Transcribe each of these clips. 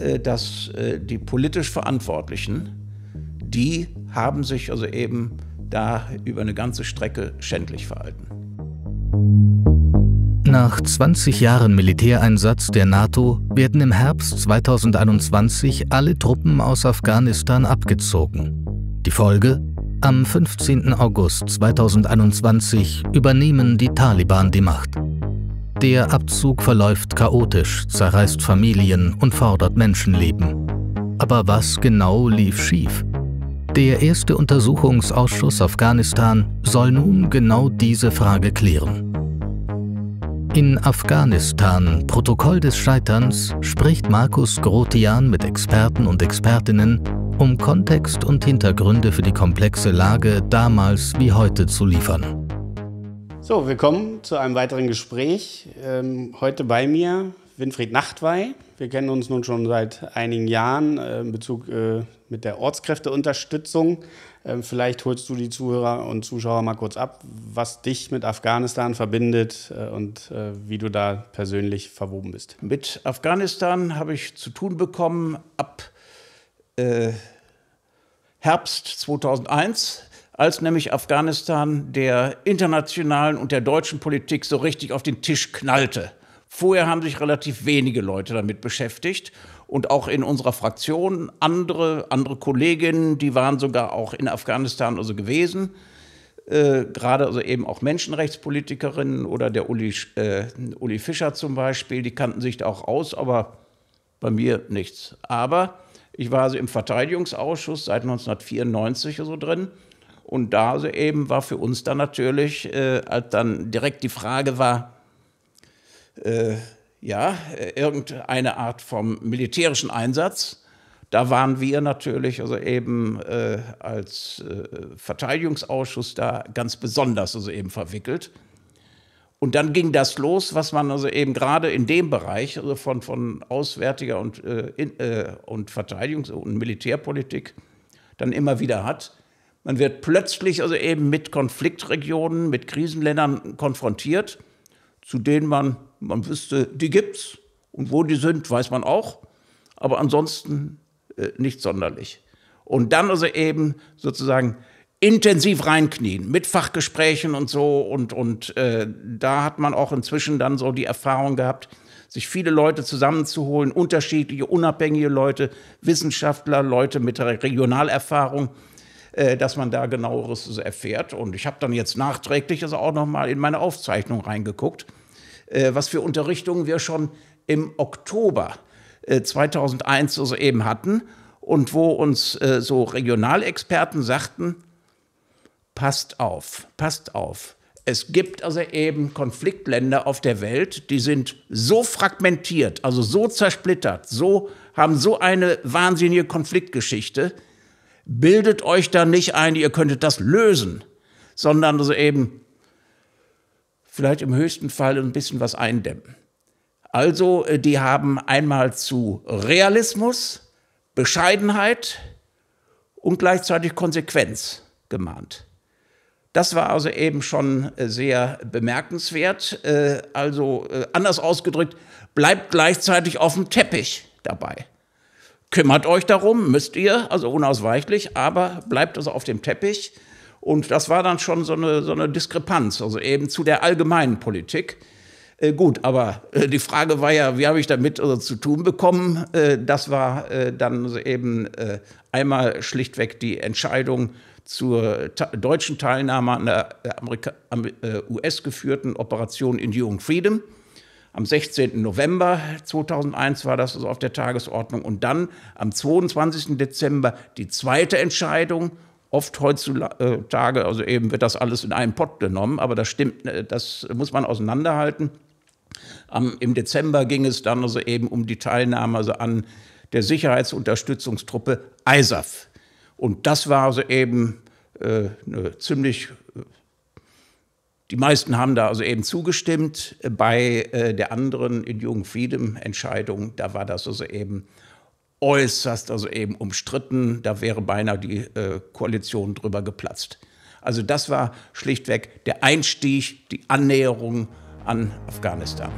Äh, dass äh, die politisch Verantwortlichen, die haben sich also eben da über eine ganze Strecke schändlich verhalten. Nach 20 Jahren Militäreinsatz der NATO werden im Herbst 2021 alle Truppen aus Afghanistan abgezogen. Die Folge? Am 15. August 2021 übernehmen die Taliban die Macht. Der Abzug verläuft chaotisch, zerreißt Familien und fordert Menschenleben. Aber was genau lief schief? Der erste Untersuchungsausschuss Afghanistan soll nun genau diese Frage klären. In Afghanistan, Protokoll des Scheiterns, spricht Markus Grotian mit Experten und Expertinnen, um Kontext und Hintergründe für die komplexe Lage damals wie heute zu liefern. So, willkommen zu einem weiteren Gespräch. Ähm, heute bei mir Winfried Nachtwey. Wir kennen uns nun schon seit einigen Jahren äh, in Bezug äh, mit der Ortskräfteunterstützung. Ähm, vielleicht holst du die Zuhörer und Zuschauer mal kurz ab, was dich mit Afghanistan verbindet äh, und äh, wie du da persönlich verwoben bist. Mit Afghanistan habe ich zu tun bekommen ab äh, Herbst 2001 als nämlich Afghanistan der internationalen und der deutschen Politik so richtig auf den Tisch knallte. Vorher haben sich relativ wenige Leute damit beschäftigt und auch in unserer Fraktion andere, andere Kolleginnen, die waren sogar auch in Afghanistan also gewesen. Äh, gerade also eben auch Menschenrechtspolitikerinnen oder der Uli, äh, Uli Fischer zum Beispiel, die kannten sich da auch aus, aber bei mir nichts. Aber ich war also im Verteidigungsausschuss seit 1994 so also drin und da eben war für uns dann natürlich, äh, als dann direkt die Frage war, äh, ja, irgendeine Art vom militärischen Einsatz, da waren wir natürlich also eben äh, als äh, Verteidigungsausschuss da ganz besonders also eben verwickelt. Und dann ging das los, was man also eben gerade in dem Bereich also von, von auswärtiger und, äh, in, äh, und Verteidigungs- und Militärpolitik dann immer wieder hat. Man wird plötzlich also eben mit Konfliktregionen, mit Krisenländern konfrontiert, zu denen man, man wüsste, die gibt's und wo die sind, weiß man auch, aber ansonsten äh, nicht sonderlich. Und dann also eben sozusagen intensiv reinknien mit Fachgesprächen und so. Und, und äh, da hat man auch inzwischen dann so die Erfahrung gehabt, sich viele Leute zusammenzuholen, unterschiedliche, unabhängige Leute, Wissenschaftler, Leute mit Regionalerfahrung äh, dass man da genaueres erfährt. Und ich habe dann jetzt nachträglich also auch nochmal in meine Aufzeichnung reingeguckt, äh, was für Unterrichtungen wir schon im Oktober 2001 äh, also eben hatten und wo uns so Regionalexperten sagten, passt auf, passt auf. Es gibt also eben Konfliktländer auf der Welt, die sind so fragmentiert, also so zersplittert, so haben so eine wahnsinnige Konfliktgeschichte, bildet euch da nicht ein, ihr könntet das lösen, sondern also eben vielleicht im höchsten Fall ein bisschen was eindämmen. Also, äh, die haben einmal zu Realismus, Bescheidenheit und gleichzeitig Konsequenz gemahnt. Das war also eben schon äh, sehr bemerkenswert. Äh, also anders ausgedrückt, bleibt gleichzeitig auf dem Teppich dabei kümmert euch darum, müsst ihr, also unausweichlich, aber bleibt also auf dem Teppich. Und das war dann schon so eine, so eine Diskrepanz, also eben zu der allgemeinen Politik. Äh, gut, aber äh, die Frage war ja, wie habe ich damit also zu tun bekommen? Äh, das war äh, dann also eben äh, einmal schlichtweg die Entscheidung zur ta deutschen Teilnahme an der US-geführten Operation Enduring Freedom am 16. November 2001 war das also auf der Tagesordnung und dann am 22. Dezember die zweite Entscheidung. Oft heutzutage, äh, also eben wird das alles in einen Pott genommen, aber das stimmt, äh, das muss man auseinanderhalten. Um, Im Dezember ging es dann also eben um die Teilnahme also an der Sicherheitsunterstützungstruppe ISAF. Und das war also eben äh, eine ziemlich die meisten haben da also eben zugestimmt. Bei äh, der anderen in Jung Freedom Entscheidung, da war das also eben äußerst, also eben umstritten. Da wäre beinahe die äh, Koalition drüber geplatzt. Also das war schlichtweg der Einstieg, die Annäherung an Afghanistan.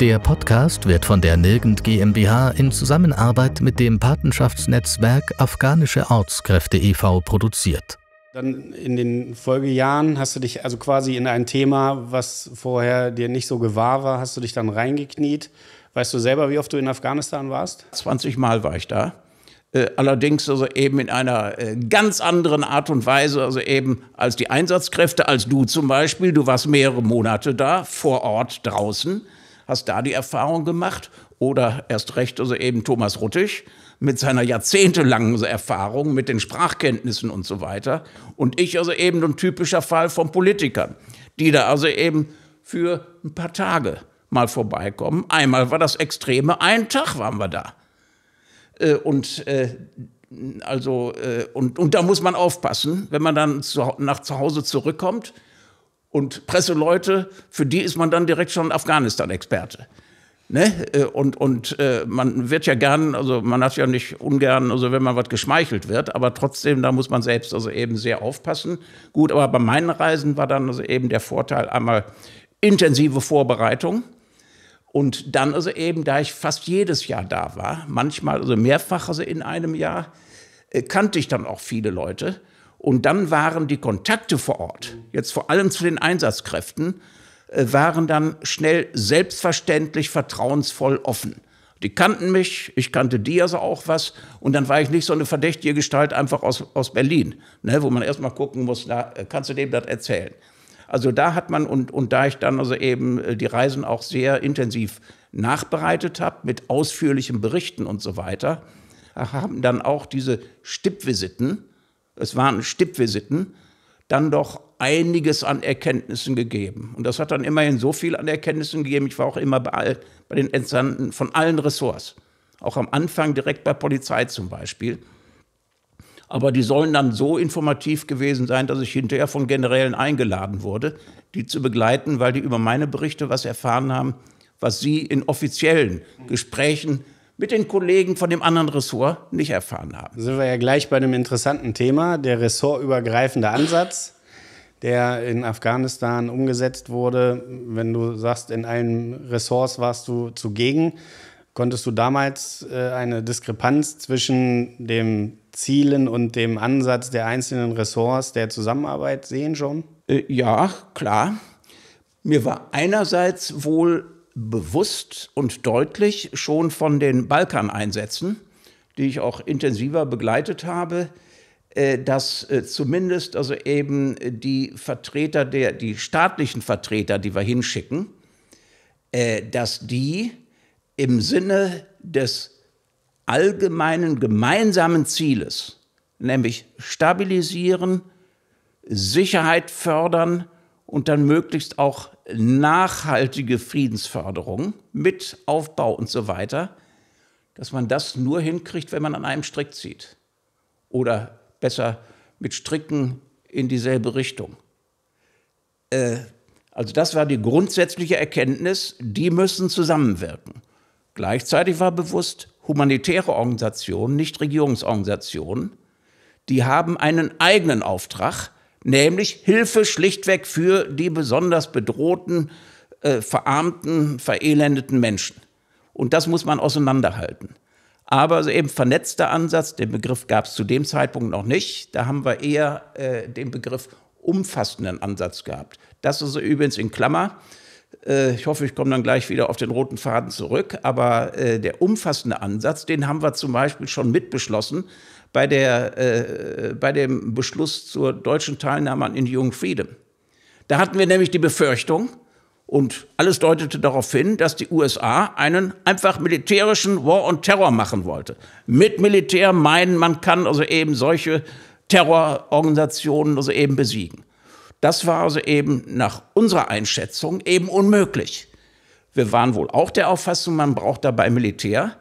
Der Podcast wird von der Nirgend GmbH in Zusammenarbeit mit dem Patenschaftsnetzwerk Afghanische Ortskräfte e.V. produziert. Dann in den Folgejahren hast du dich also quasi in ein Thema, was vorher dir nicht so gewahr war, hast du dich dann reingekniet. Weißt du selber, wie oft du in Afghanistan warst? 20 Mal war ich da. Äh, allerdings also eben in einer äh, ganz anderen Art und Weise, also eben als die Einsatzkräfte, als du zum Beispiel. Du warst mehrere Monate da, vor Ort, draußen, hast da die Erfahrung gemacht. Oder erst recht also eben Thomas Ruttig, mit seiner jahrzehntelangen Erfahrung, mit den Sprachkenntnissen und so weiter. Und ich also eben ein typischer Fall von Politikern, die da also eben für ein paar Tage mal vorbeikommen. Einmal war das Extreme, einen Tag waren wir da. Äh, und äh, also, äh, und, und da muss man aufpassen, wenn man dann zu, nach zu Hause zurückkommt und Presseleute, für die ist man dann direkt schon Afghanistan-Experte. Ne? Äh, und, und äh, man wird ja gern, also man hat ja nicht ungern, also wenn man was geschmeichelt wird, aber trotzdem, da muss man selbst also eben sehr aufpassen. Gut, aber bei meinen Reisen war dann also eben der Vorteil einmal intensive Vorbereitung. Und dann also eben, da ich fast jedes Jahr da war, manchmal also mehrfach also in einem Jahr, äh, kannte ich dann auch viele Leute. Und dann waren die Kontakte vor Ort, jetzt vor allem zu den Einsatzkräften, äh, waren dann schnell selbstverständlich vertrauensvoll offen. Die kannten mich, ich kannte die also auch was. Und dann war ich nicht so eine verdächtige Gestalt einfach aus, aus Berlin, ne, wo man erstmal gucken muss, da, äh, kannst du dem das erzählen? Also da hat man, und, und da ich dann also eben äh, die Reisen auch sehr intensiv nachbereitet habe, mit ausführlichen Berichten und so weiter, haben dann auch diese Stippvisiten, es waren Stippvisiten, dann doch einiges an Erkenntnissen gegeben. Und das hat dann immerhin so viel an Erkenntnissen gegeben. Ich war auch immer bei, bei den Entsandten von allen Ressorts. Auch am Anfang direkt bei Polizei zum Beispiel. Aber die sollen dann so informativ gewesen sein, dass ich hinterher von Generälen eingeladen wurde, die zu begleiten, weil die über meine Berichte was erfahren haben, was sie in offiziellen Gesprächen mit den Kollegen von dem anderen Ressort nicht erfahren haben. Sind wir ja gleich bei einem interessanten Thema, der ressortübergreifende Ansatz der in Afghanistan umgesetzt wurde. Wenn du sagst, in allen Ressorts warst du zugegen, konntest du damals äh, eine Diskrepanz zwischen den Zielen und dem Ansatz der einzelnen Ressorts der Zusammenarbeit sehen schon? Äh, ja, klar. Mir war einerseits wohl bewusst und deutlich schon von den Balkaneinsätzen, die ich auch intensiver begleitet habe, äh, dass äh, zumindest also eben äh, die Vertreter der, die staatlichen Vertreter, die wir hinschicken, dass die im Sinne des allgemeinen gemeinsamen Zieles, nämlich stabilisieren, Sicherheit fördern und dann möglichst auch nachhaltige Friedensförderung mit Aufbau und so weiter, dass man das nur hinkriegt, wenn man an einem Strick zieht. Oder besser mit Stricken in dieselbe Richtung. Äh, also das war die grundsätzliche Erkenntnis, die müssen zusammenwirken. Gleichzeitig war bewusst, humanitäre Organisationen, nicht Regierungsorganisationen, die haben einen eigenen Auftrag, nämlich Hilfe schlichtweg für die besonders bedrohten, äh, verarmten, verelendeten Menschen. Und das muss man auseinanderhalten. Aber eben vernetzter Ansatz, den Begriff gab es zu dem Zeitpunkt noch nicht. Da haben wir eher äh, den Begriff umfassenden Ansatz gehabt. Das ist übrigens in Klammer. Äh, ich hoffe, ich komme dann gleich wieder auf den roten Faden zurück. Aber äh, der umfassende Ansatz, den haben wir zum Beispiel schon mitbeschlossen bei, der, äh, bei dem Beschluss zur deutschen Teilnahme an Indian Freedom. Da hatten wir nämlich die Befürchtung, und alles deutete darauf hin, dass die USA einen einfach militärischen War on Terror machen wollte. Mit Militär meinen, man kann also eben solche Terrororganisationen also eben besiegen. Das war also eben nach unserer Einschätzung eben unmöglich. Wir waren wohl auch der Auffassung, man braucht dabei Militär,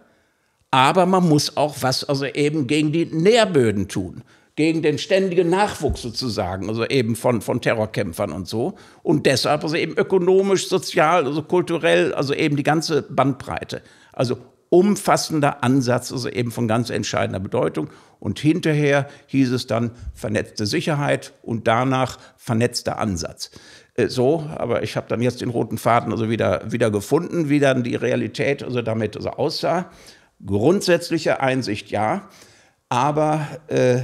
aber man muss auch was also eben gegen die Nährböden tun gegen den ständigen Nachwuchs sozusagen, also eben von, von Terrorkämpfern und so. Und deshalb also eben ökonomisch, sozial, also kulturell, also eben die ganze Bandbreite. Also umfassender Ansatz, also eben von ganz entscheidender Bedeutung. Und hinterher hieß es dann vernetzte Sicherheit und danach vernetzter Ansatz. Äh, so, aber ich habe dann jetzt den roten Faden also wieder, wieder gefunden, wie dann die Realität also damit also aussah. Grundsätzliche Einsicht ja, aber äh,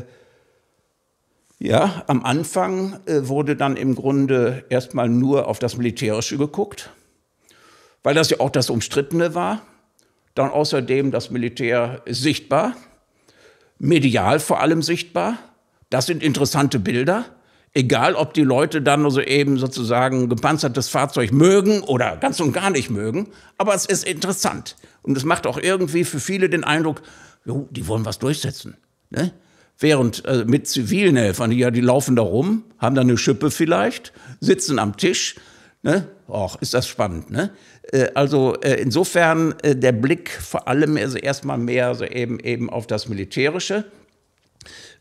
ja, am Anfang äh, wurde dann im Grunde erstmal nur auf das Militärische geguckt, weil das ja auch das Umstrittene war. Dann außerdem das Militär sichtbar, medial vor allem sichtbar. Das sind interessante Bilder. Egal, ob die Leute dann nur so eben sozusagen gepanzertes Fahrzeug mögen oder ganz und gar nicht mögen, aber es ist interessant. Und es macht auch irgendwie für viele den Eindruck, jo, die wollen was durchsetzen. Ne? Während äh, mit zivilen Helfern, die ja, die laufen da rum, haben da eine Schippe vielleicht, sitzen am Tisch. Ne? Och, ist das spannend, ne? Äh, also äh, insofern äh, der Blick vor allem also erstmal mehr so eben, eben auf das Militärische.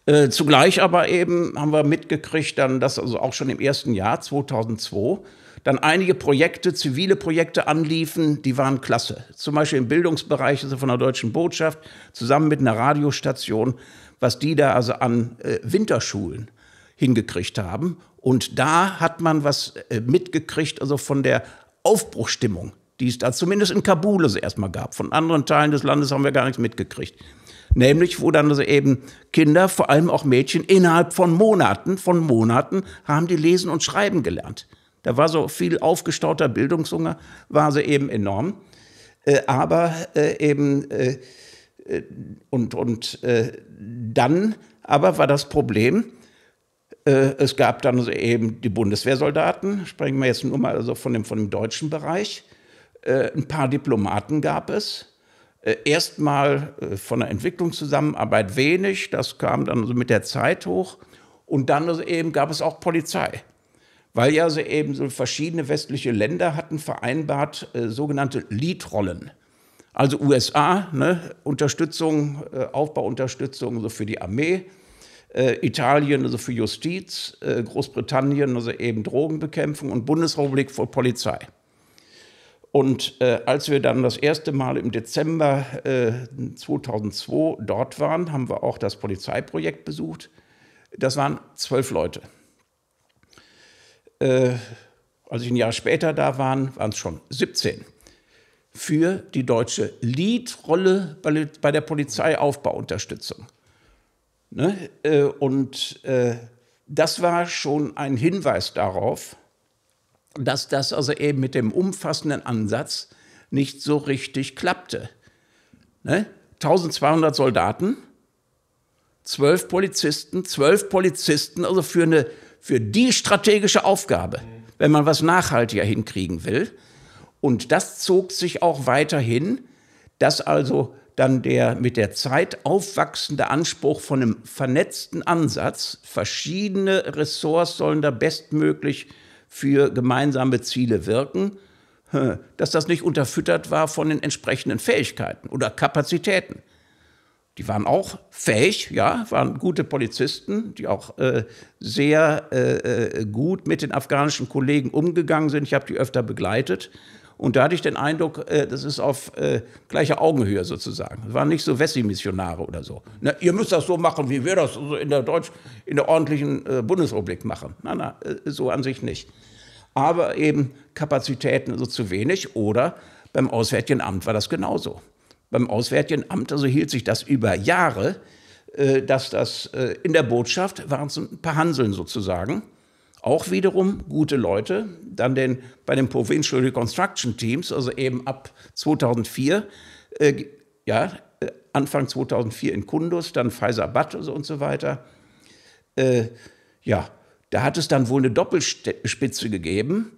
Äh, zugleich aber eben haben wir mitgekriegt, dann, dass also auch schon im ersten Jahr 2002 dann einige Projekte, zivile Projekte anliefen, die waren klasse. Zum Beispiel im Bildungsbereich, also von der Deutschen Botschaft, zusammen mit einer Radiostation was die da also an äh, Winterschulen hingekriegt haben. Und da hat man was äh, mitgekriegt, also von der Aufbruchstimmung, die es da zumindest in Kabul also erstmal gab. Von anderen Teilen des Landes haben wir gar nichts mitgekriegt. Nämlich, wo dann also eben Kinder, vor allem auch Mädchen, innerhalb von Monaten, von Monaten haben die lesen und schreiben gelernt. Da war so viel aufgestauter Bildungshunger, war sie eben enorm. Äh, aber äh, eben äh, äh, und, und äh, dann aber war das Problem, äh, es gab dann eben die Bundeswehrsoldaten, sprechen wir jetzt nur mal also von, dem, von dem deutschen Bereich. Ein paar Diplomaten gab es. Erstmal von der Entwicklungszusammenarbeit wenig, das kam dann so mit der Zeit hoch. Und dann also eben gab es auch Polizei, weil ja so eben so verschiedene westliche Länder hatten vereinbart sogenannte Liedrollen. Leadrollen. Also USA, ne, Unterstützung, äh, Aufbauunterstützung also für die Armee, äh, Italien also für Justiz, äh, Großbritannien also eben Drogenbekämpfung und Bundesrepublik für Polizei. Und äh, als wir dann das erste Mal im Dezember 2002 äh, dort waren, haben wir auch das Polizeiprojekt besucht. Das waren zwölf Leute. Äh, als ich ein Jahr später da war, waren es schon 17 für die deutsche Lead-Rolle bei der Polizeiaufbauunterstützung. Ne? Äh, und äh, das war schon ein Hinweis darauf, dass das also eben mit dem umfassenden Ansatz nicht so richtig klappte. Ne? 1200 Soldaten, zwölf Polizisten, zwölf Polizisten, also für, eine, für die strategische Aufgabe, wenn man was nachhaltiger hinkriegen will, und das zog sich auch weiterhin, dass also dann der mit der Zeit aufwachsende Anspruch von einem vernetzten Ansatz, verschiedene Ressorts sollen da bestmöglich für gemeinsame Ziele wirken, dass das nicht unterfüttert war von den entsprechenden Fähigkeiten oder Kapazitäten. Die waren auch fähig, ja, waren gute Polizisten, die auch äh, sehr äh, äh gut mit den afghanischen Kollegen umgegangen sind. Ich habe die öfter begleitet. Und da hatte ich den Eindruck, äh, das ist auf äh, gleicher Augenhöhe sozusagen. Das waren nicht so Wessi-Missionare oder so. Na, ihr müsst das so machen, wie wir das in der, Deutsch, in der ordentlichen äh, Bundesrepublik machen. Nein, nein, äh, so an sich nicht. Aber eben Kapazitäten so zu wenig oder beim Auswärtigen Amt war das genauso. Beim Auswärtigen Amt also hielt sich das über Jahre, äh, dass das äh, in der Botschaft waren es ein paar Hanseln sozusagen auch wiederum gute Leute. Dann den, bei den Provincial Reconstruction Teams, also eben ab 2004, äh, ja, äh, Anfang 2004 in Kundus, dann Faisabad und so weiter. Äh, ja, da hat es dann wohl eine Doppelspitze gegeben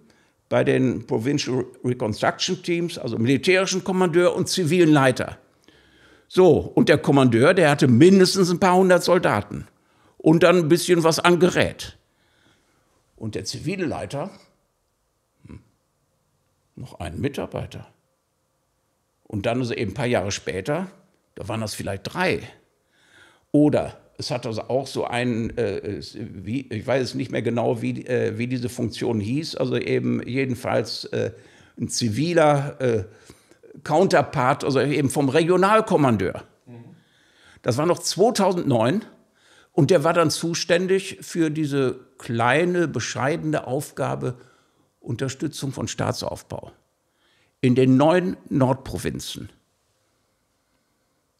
bei den Provincial Reconstruction Teams, also militärischen Kommandeur und zivilen Leiter. So, und der Kommandeur, der hatte mindestens ein paar hundert Soldaten und dann ein bisschen was an Gerät. Und der zivile Leiter, hm, noch einen Mitarbeiter. Und dann also eben ein paar Jahre später, da waren das vielleicht drei. Oder es hat also auch so einen, äh, wie, ich weiß es nicht mehr genau, wie, äh, wie diese Funktion hieß, also eben jedenfalls äh, ein ziviler äh, Counterpart, also eben vom Regionalkommandeur. Mhm. Das war noch 2009 und der war dann zuständig für diese kleine, bescheidene Aufgabe Unterstützung von Staatsaufbau in den neun Nordprovinzen.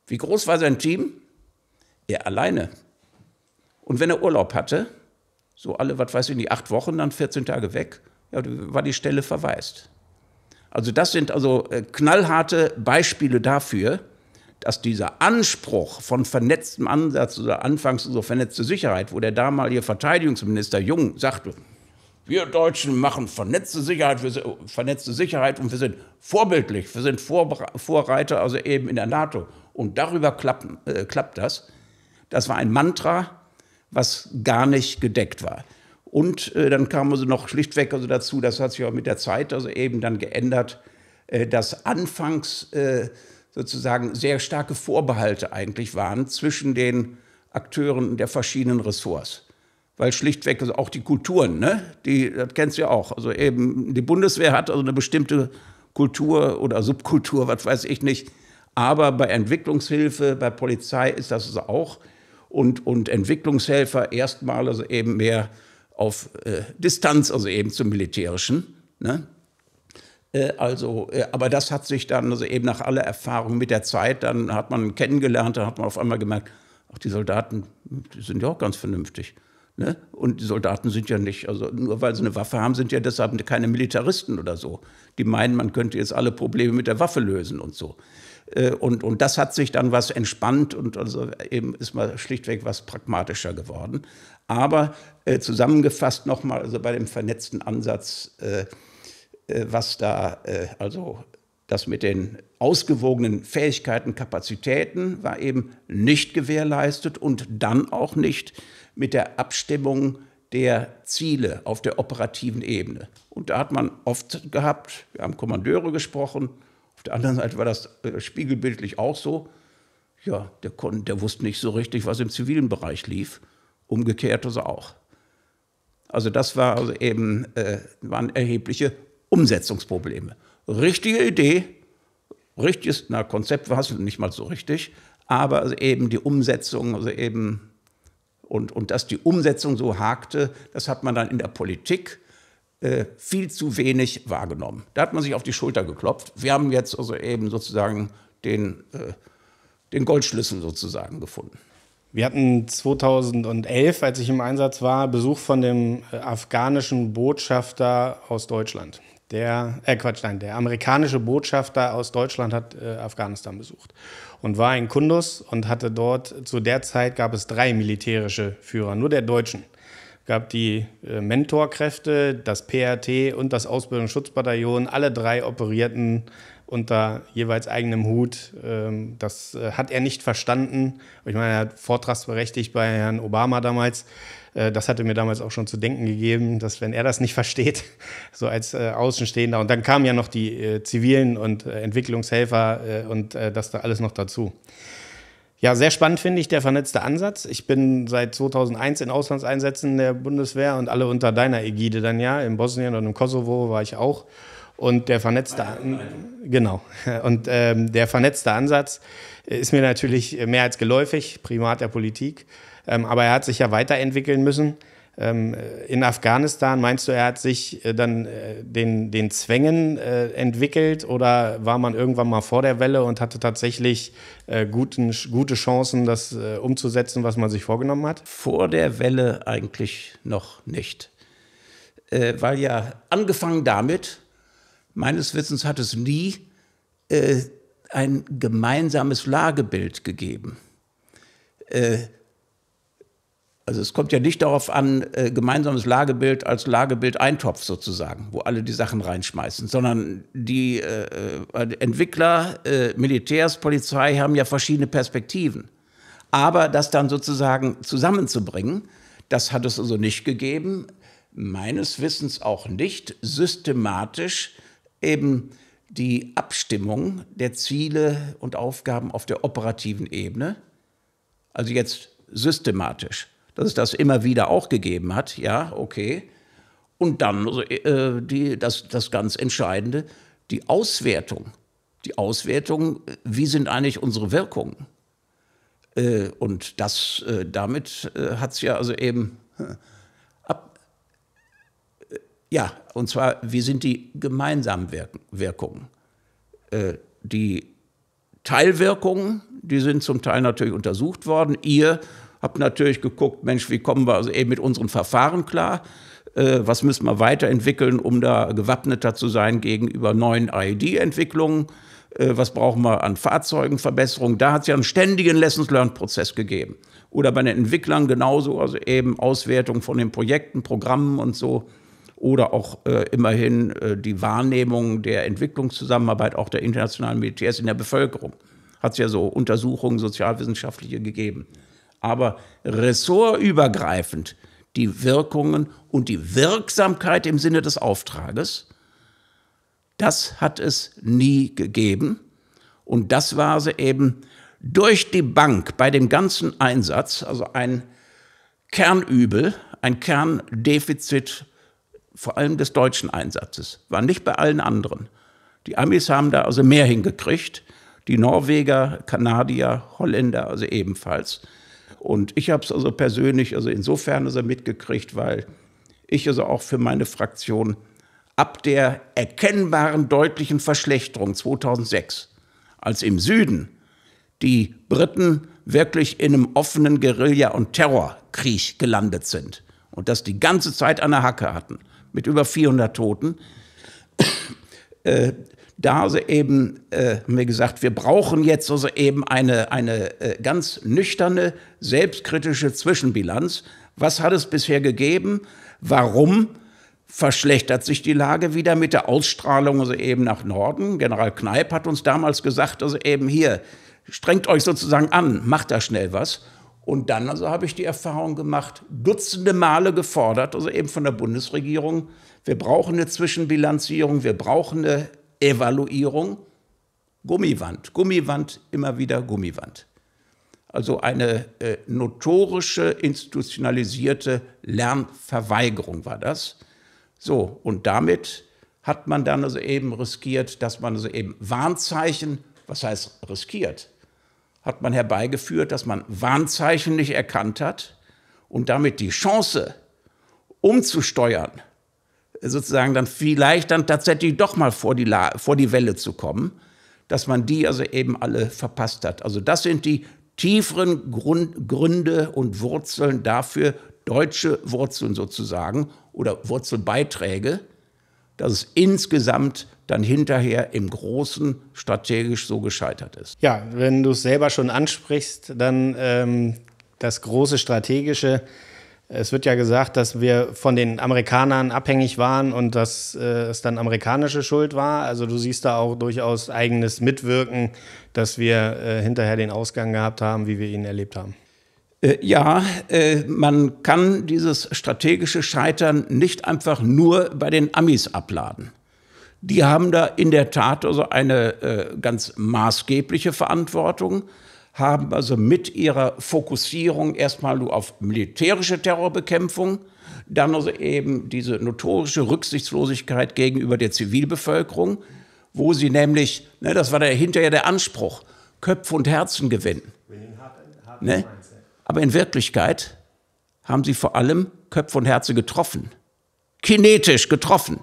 Wie groß war sein Team? Er alleine. Und wenn er Urlaub hatte, so alle, was weiß ich nicht, acht Wochen, dann 14 Tage weg, ja, war die Stelle verwaist. Also das sind also äh, knallharte Beispiele dafür, dass dieser Anspruch von vernetztem Ansatz oder anfangs so vernetzte Sicherheit, wo der damalige Verteidigungsminister Jung sagte, wir Deutschen machen vernetzte Sicherheit, wir vernetzte Sicherheit und wir sind vorbildlich, wir sind Vorreiter, also eben in der NATO. Und darüber klappen, äh, klappt das. Das war ein Mantra, was gar nicht gedeckt war. Und äh, dann kam also noch schlichtweg also dazu, das hat sich auch mit der Zeit also eben dann geändert, äh, dass anfangs äh, sozusagen sehr starke Vorbehalte eigentlich waren zwischen den Akteuren der verschiedenen Ressorts. Weil schlichtweg also auch die Kulturen, ne? die, das kennst du ja auch. Also eben die Bundeswehr hat also eine bestimmte Kultur oder Subkultur, was weiß ich nicht. Aber bei Entwicklungshilfe, bei Polizei ist das also auch. Und, und Entwicklungshelfer erstmal also eben mehr auf äh, Distanz, also eben zum Militärischen. Ne? Äh, also, äh, aber das hat sich dann also eben nach aller Erfahrung mit der Zeit, dann hat man kennengelernt, dann hat man auf einmal gemerkt, ach, die Soldaten, die sind ja auch ganz vernünftig. Ne? Und die Soldaten sind ja nicht, also nur weil sie eine Waffe haben, sind ja deshalb keine Militaristen oder so. Die meinen, man könnte jetzt alle Probleme mit der Waffe lösen und so. Äh, und, und das hat sich dann was entspannt und also eben ist mal schlichtweg was pragmatischer geworden. Aber äh, zusammengefasst nochmal, also bei dem vernetzten Ansatz, äh, äh, was da, äh, also das mit den ausgewogenen Fähigkeiten, Kapazitäten war eben nicht gewährleistet und dann auch nicht mit der Abstimmung der Ziele auf der operativen Ebene. Und da hat man oft gehabt, wir haben Kommandeure gesprochen, auf der anderen Seite war das äh, spiegelbildlich auch so, ja, der, der wusste nicht so richtig, was im zivilen Bereich lief, umgekehrt also auch. Also das war also eben, äh, waren erhebliche Umsetzungsprobleme. Richtige Idee, richtiges, na, Konzept war es nicht mal so richtig, aber also eben die Umsetzung, also eben, und, und dass die Umsetzung so hakte, das hat man dann in der Politik äh, viel zu wenig wahrgenommen. Da hat man sich auf die Schulter geklopft. Wir haben jetzt also eben sozusagen den, äh, den Goldschlüssel sozusagen gefunden. Wir hatten 2011, als ich im Einsatz war, Besuch von dem äh, afghanischen Botschafter aus Deutschland. Der, äh Quatsch, nein, der amerikanische Botschafter aus Deutschland hat äh, Afghanistan besucht und war in Kundus und hatte dort, zu der Zeit gab es drei militärische Führer, nur der Deutschen. Gab die äh, Mentorkräfte, das PRT und das Ausbildungsschutzbataillon, alle drei operierten unter jeweils eigenem Hut. Ähm, das äh, hat er nicht verstanden. Ich meine, er hat vortragsberechtigt bei Herrn Obama damals äh, das hatte mir damals auch schon zu denken gegeben, dass wenn er das nicht versteht, so als äh, Außenstehender, und dann kamen ja noch die äh, Zivilen und Entwicklungshelfer und das da alles noch dazu. Ja, sehr spannend finde ich der vernetzte Ansatz. Ich bin seit 2001 in Auslandseinsätzen der Bundeswehr und alle unter deiner Ägide dann ja. In Bosnien und im Kosovo war ich auch. Und der vernetzte, genau. Und ähm, der vernetzte Ansatz ist mir natürlich mehr als geläufig, Primat der Politik. Ähm, aber er hat sich ja weiterentwickeln müssen. Ähm, in Afghanistan meinst du, er hat sich äh, dann äh, den, den Zwängen äh, entwickelt oder war man irgendwann mal vor der Welle und hatte tatsächlich guten, gute Chancen, das umzusetzen, was man sich vorgenommen hat? Vor der Welle eigentlich noch nicht. weil ja angefangen damit, meines Wissens hat es nie ein gemeinsames Lagebild gegeben. Äh, also es kommt ja nicht darauf an, äh, gemeinsames Lagebild als Lagebild Eintopf sozusagen, wo alle die Sachen reinschmeißen, sondern die äh, äh, Entwickler, äh, Militärs, Polizei haben ja verschiedene Perspektiven. Aber das dann sozusagen zusammenzubringen, das hat es also nicht gegeben, meines Wissens auch nicht systematisch eben die Abstimmung der Ziele und Aufgaben auf der operativen Ebene. Also jetzt systematisch dass es das immer wieder auch gegeben hat. Ja, okay. Und dann äh, die, das, das ganz Entscheidende, die Auswertung. Die Auswertung, äh, wie sind eigentlich unsere Wirkungen? Äh, und das, äh, damit äh, hat es ja also eben äh, ab, äh, ja, und zwar, wie sind die gemeinsamen Wirken, Wirkungen? die Teilwirkungen, die sind zum Teil natürlich untersucht worden. Ihr habe natürlich geguckt, Mensch, wie kommen wir also eben mit unseren Verfahren klar? Äh, was müssen wir weiterentwickeln, um da gewappneter zu sein gegenüber neuen ied entwicklungen äh, was brauchen wir an Fahrzeugenverbesserungen? Da hat es ja einen ständigen Lessons-Learn-Prozess gegeben. Oder bei den Entwicklern genauso, also eben Auswertung von den Projekten, Programmen und so. Oder auch äh, immerhin äh, die Wahrnehmung der Entwicklungszusammenarbeit auch der internationalen Militärs in der Bevölkerung. Hat es ja so Untersuchungen, sozialwissenschaftliche gegeben aber ressortübergreifend die Wirkungen und die Wirksamkeit im Sinne des Auftrages, das hat es nie gegeben. Und das war sie eben durch die Bank bei dem ganzen Einsatz, also ein Kernübel, ein Kerndefizit, vor allem des deutschen Einsatzes, war nicht bei allen anderen. Die Amis haben da also mehr hingekriegt, die Norweger, Kanadier, Holländer also ebenfalls. Und ich habe es also persönlich, also insofern also mitgekriegt, weil ich also auch für meine Fraktion ab der erkennbaren deutlichen Verschlechterung 2006, als im Süden die Briten wirklich in einem offenen Guerilla- und Terrorkrieg gelandet sind und das die ganze Zeit an der Hacke hatten, mit über 400 Toten, äh, da also eben, äh, haben wir gesagt, wir brauchen jetzt also eben eine, eine äh, ganz nüchterne, selbstkritische Zwischenbilanz. Was hat es bisher gegeben? Warum verschlechtert sich die Lage wieder mit der Ausstrahlung also eben nach Norden? General Kneip hat uns damals gesagt, also eben hier, strengt euch sozusagen an, macht da schnell was. Und dann also habe ich die Erfahrung gemacht, dutzende Male gefordert, also eben von der Bundesregierung, wir brauchen eine Zwischenbilanzierung, wir brauchen eine Evaluierung Gummiwand, Gummiwand, immer wieder Gummiwand. Also eine äh, notorische, institutionalisierte Lernverweigerung war das. So, und damit hat man dann also eben riskiert, dass man also eben Warnzeichen, was heißt riskiert, hat man herbeigeführt, dass man Warnzeichen nicht erkannt hat und damit die Chance umzusteuern sozusagen dann vielleicht dann tatsächlich doch mal vor die, La vor die Welle zu kommen, dass man die also eben alle verpasst hat. Also das sind die tieferen Grund Gründe und Wurzeln dafür, deutsche Wurzeln sozusagen oder Wurzelbeiträge, dass es insgesamt dann hinterher im Großen strategisch so gescheitert ist. Ja, wenn du es selber schon ansprichst, dann ähm, das große strategische, es wird ja gesagt, dass wir von den Amerikanern abhängig waren und dass äh, es dann amerikanische Schuld war. Also du siehst da auch durchaus eigenes Mitwirken, dass wir äh, hinterher den Ausgang gehabt haben, wie wir ihn erlebt haben. Äh, ja, äh, man kann dieses strategische Scheitern nicht einfach nur bei den Amis abladen. Die haben da in der Tat also eine äh, ganz maßgebliche Verantwortung haben also mit ihrer Fokussierung erstmal nur auf militärische Terrorbekämpfung, dann also eben diese notorische Rücksichtslosigkeit gegenüber der Zivilbevölkerung, wo sie nämlich, ne, das war der, hinterher der Anspruch, Köpfe und Herzen gewinnen. Ne? Aber in Wirklichkeit haben sie vor allem Köpfe und Herzen getroffen, kinetisch getroffen.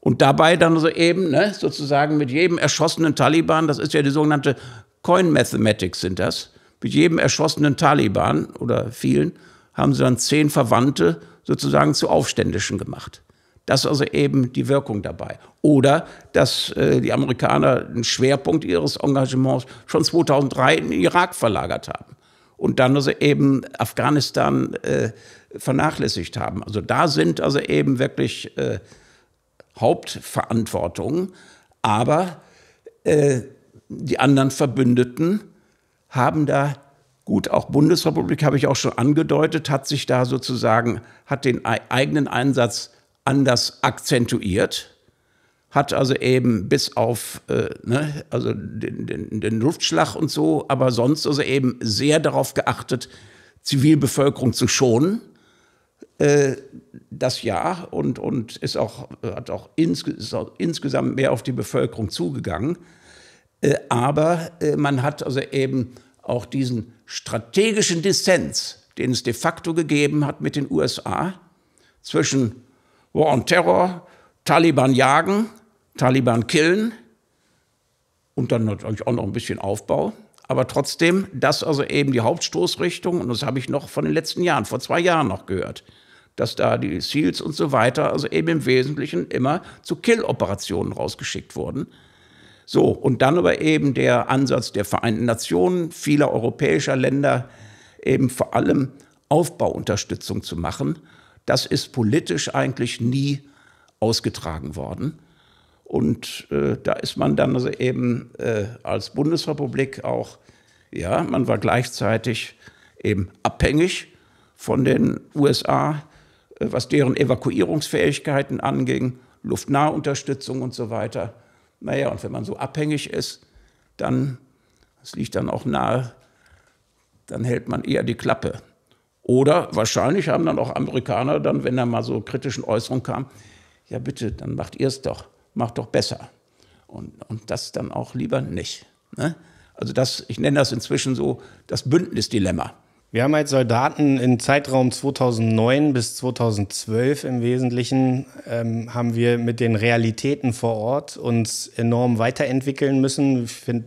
Und dabei dann so also eben, ne, sozusagen mit jedem erschossenen Taliban, das ist ja die sogenannte Coin Mathematics sind das. Mit jedem erschossenen Taliban oder vielen haben sie dann zehn Verwandte sozusagen zu Aufständischen gemacht. Das ist also eben die Wirkung dabei. Oder dass äh, die Amerikaner einen Schwerpunkt ihres Engagements schon 2003 in den Irak verlagert haben und dann also eben Afghanistan äh, vernachlässigt haben. Also da sind also eben wirklich äh, Hauptverantwortungen. Aber äh, die anderen Verbündeten haben da gut, auch Bundesrepublik habe ich auch schon angedeutet, hat sich da sozusagen, hat den eigenen Einsatz anders akzentuiert, hat also eben bis auf äh, ne, also den, den, den Luftschlag und so, aber sonst also eben sehr darauf geachtet, Zivilbevölkerung zu schonen äh, das ja und, und ist auch, hat auch, ins, ist auch, insgesamt mehr auf die Bevölkerung zugegangen. Äh, aber äh, man hat also eben auch diesen strategischen Dissens, den es de facto gegeben hat mit den USA zwischen War on Terror, Taliban jagen, Taliban killen und dann natürlich auch noch ein bisschen Aufbau. Aber trotzdem, das also eben die Hauptstoßrichtung, und das habe ich noch von den letzten Jahren, vor zwei Jahren noch gehört, dass da die SEALs und so weiter also eben im Wesentlichen immer zu Kill-Operationen rausgeschickt wurden so, und dann aber eben der Ansatz der Vereinten Nationen, vieler europäischer Länder, eben vor allem Aufbauunterstützung zu machen, das ist politisch eigentlich nie ausgetragen worden. Und äh, da ist man dann also eben äh, als Bundesrepublik auch, ja, man war gleichzeitig eben abhängig von den USA, äh, was deren Evakuierungsfähigkeiten anging, Luftnahunterstützung und so weiter. Naja, und wenn man so abhängig ist, dann, das liegt dann auch nahe, dann hält man eher die Klappe. Oder wahrscheinlich haben dann auch Amerikaner dann, wenn da mal so kritischen Äußerungen kam, ja bitte, dann macht ihr es doch, macht doch besser. Und, und das dann auch lieber nicht. Ne? Also das, ich nenne das inzwischen so das Bündnisdilemma. Wir haben als Soldaten im Zeitraum 2009 bis 2012 im Wesentlichen, ähm, haben wir mit den Realitäten vor Ort uns enorm weiterentwickeln müssen. Ich finde,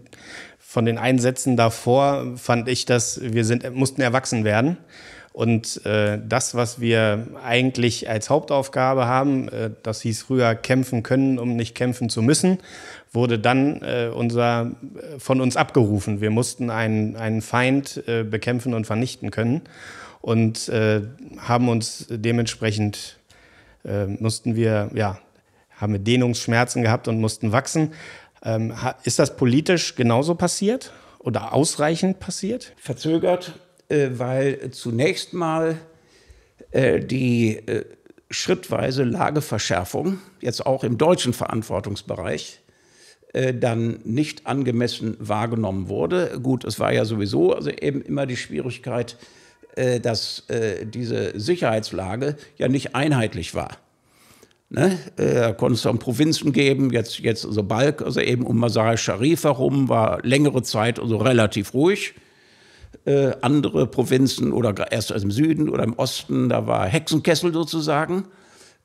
von den Einsätzen davor fand ich, dass wir sind, mussten erwachsen werden. Und äh, das, was wir eigentlich als Hauptaufgabe haben, äh, das hieß früher kämpfen können, um nicht kämpfen zu müssen wurde dann äh, unser, äh, von uns abgerufen. Wir mussten einen, einen Feind äh, bekämpfen und vernichten können und äh, haben uns dementsprechend, äh, mussten wir, ja, haben wir Dehnungsschmerzen gehabt und mussten wachsen. Ähm, ist das politisch genauso passiert oder ausreichend passiert? Verzögert, äh, weil zunächst mal die schrittweise Lageverschärfung, jetzt auch im deutschen Verantwortungsbereich, äh, dann nicht angemessen wahrgenommen wurde. Gut, es war ja sowieso also eben immer die Schwierigkeit, äh, dass äh, diese Sicherheitslage ja nicht einheitlich war. Ne? Da konnte es dann Provinzen geben, jetzt, jetzt also Balk, also eben um Masar Sharif herum, war längere Zeit also relativ ruhig. Äh, andere Provinzen oder erst im Süden oder im Osten, da war Hexenkessel sozusagen.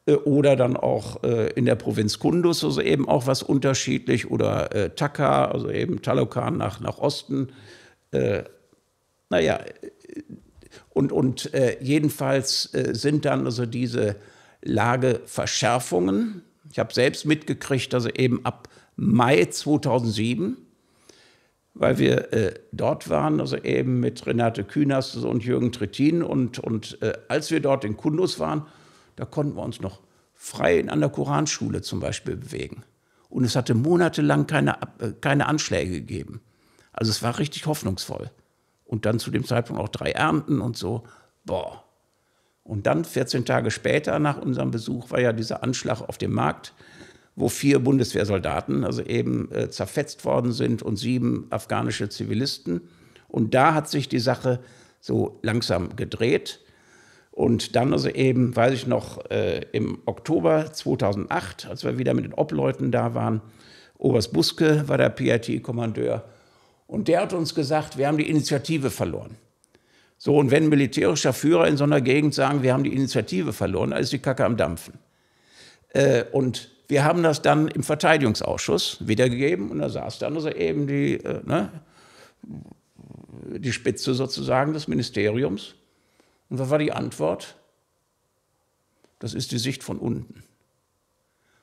Äh, oder dann auch äh, in der Provinz Kundus, also eben auch was unterschiedlich, oder äh, Taka, also eben Talokan nach, nach Osten. Äh, naja, äh, und, und äh, jedenfalls äh, sind dann also diese Lageverschärfungen. Ich habe selbst mitgekriegt, also eben ab Mai 2007, weil wir äh, dort waren, also eben mit Renate Künast und Jürgen Trittin. Und, und als wir dort in Kundus waren, da konnten wir uns noch frei in einer Koranschule zum Beispiel bewegen. Und es hatte monatelang keine, äh, keine Anschläge gegeben. Also es war richtig hoffnungsvoll. Und dann zu dem Zeitpunkt auch drei Ernten und so. Boah. Und dann 14 Tage später nach unserem Besuch war ja dieser Anschlag auf dem Markt, wo vier Bundeswehrsoldaten also eben äh, zerfetzt worden sind und sieben afghanische Zivilisten. Und da hat sich die Sache so langsam gedreht. Und dann also eben, weiß ich noch, äh, im Oktober 2008, als wir wieder mit den Obleuten da waren, Oberst Buske war der PRT-Kommandeur. Und der hat uns gesagt, wir haben die Initiative verloren. So, und wenn militärischer Führer in so einer Gegend sagen, wir haben die Initiative verloren, dann ist die Kacke am Dampfen. Äh, und wir haben das dann im Verteidigungsausschuss wiedergegeben und da saß dann also eben die, äh, ne, die Spitze sozusagen des Ministeriums und was war die Antwort? Das ist die Sicht von unten.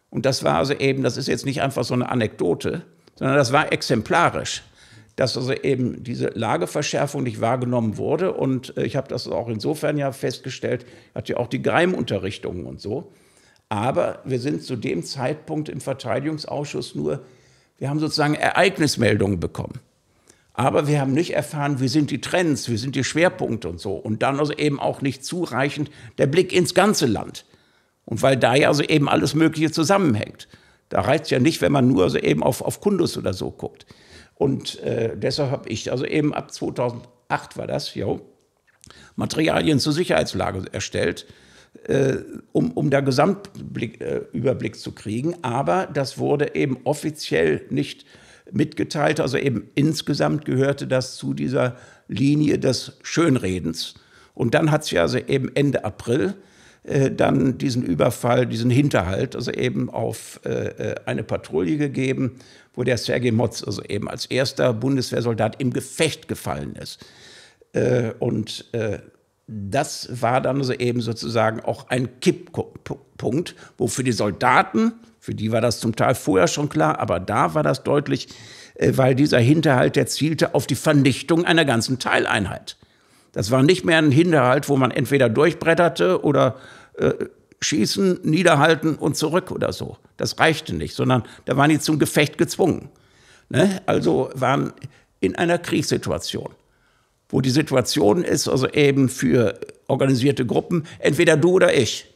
Und das war also eben, das ist jetzt nicht einfach so eine Anekdote, sondern das war exemplarisch, dass also eben diese Lageverschärfung nicht wahrgenommen wurde. Und äh, ich habe das auch insofern ja festgestellt, hatte ja auch die Geheimunterrichtungen und so. Aber wir sind zu dem Zeitpunkt im Verteidigungsausschuss nur, wir haben sozusagen Ereignismeldungen bekommen. Aber wir haben nicht erfahren, wie sind die Trends, wie sind die Schwerpunkte und so. Und dann also eben auch nicht zureichend der Blick ins ganze Land. Und weil da ja also eben alles Mögliche zusammenhängt. Da reicht es ja nicht, wenn man nur also eben auf, auf Kundus oder so guckt. Und äh, deshalb habe ich also eben ab 2008 war das, jo, Materialien zur Sicherheitslage erstellt, äh, um, um da Gesamtüberblick äh, zu kriegen. Aber das wurde eben offiziell nicht äh, mitgeteilt. Also eben insgesamt gehörte das zu dieser Linie des Schönredens. Und dann hat sie also eben Ende April äh, dann diesen Überfall, diesen Hinterhalt, also eben auf äh, äh, eine Patrouille gegeben, wo der Sergei Motz also eben als erster Bundeswehrsoldat im Gefecht gefallen ist. Äh, und äh, das war dann also eben sozusagen auch ein Kipppunkt, wo für die Soldaten für die war das zum Teil vorher schon klar, aber da war das deutlich, äh, weil dieser Hinterhalt, der zielte auf die Vernichtung einer ganzen Teileinheit. Das war nicht mehr ein Hinterhalt, wo man entweder durchbretterte oder äh, schießen, niederhalten und zurück oder so. Das reichte nicht, sondern da waren die zum Gefecht gezwungen. Ne? Also waren in einer Kriegssituation, wo die Situation ist, also eben für organisierte Gruppen, entweder du oder ich.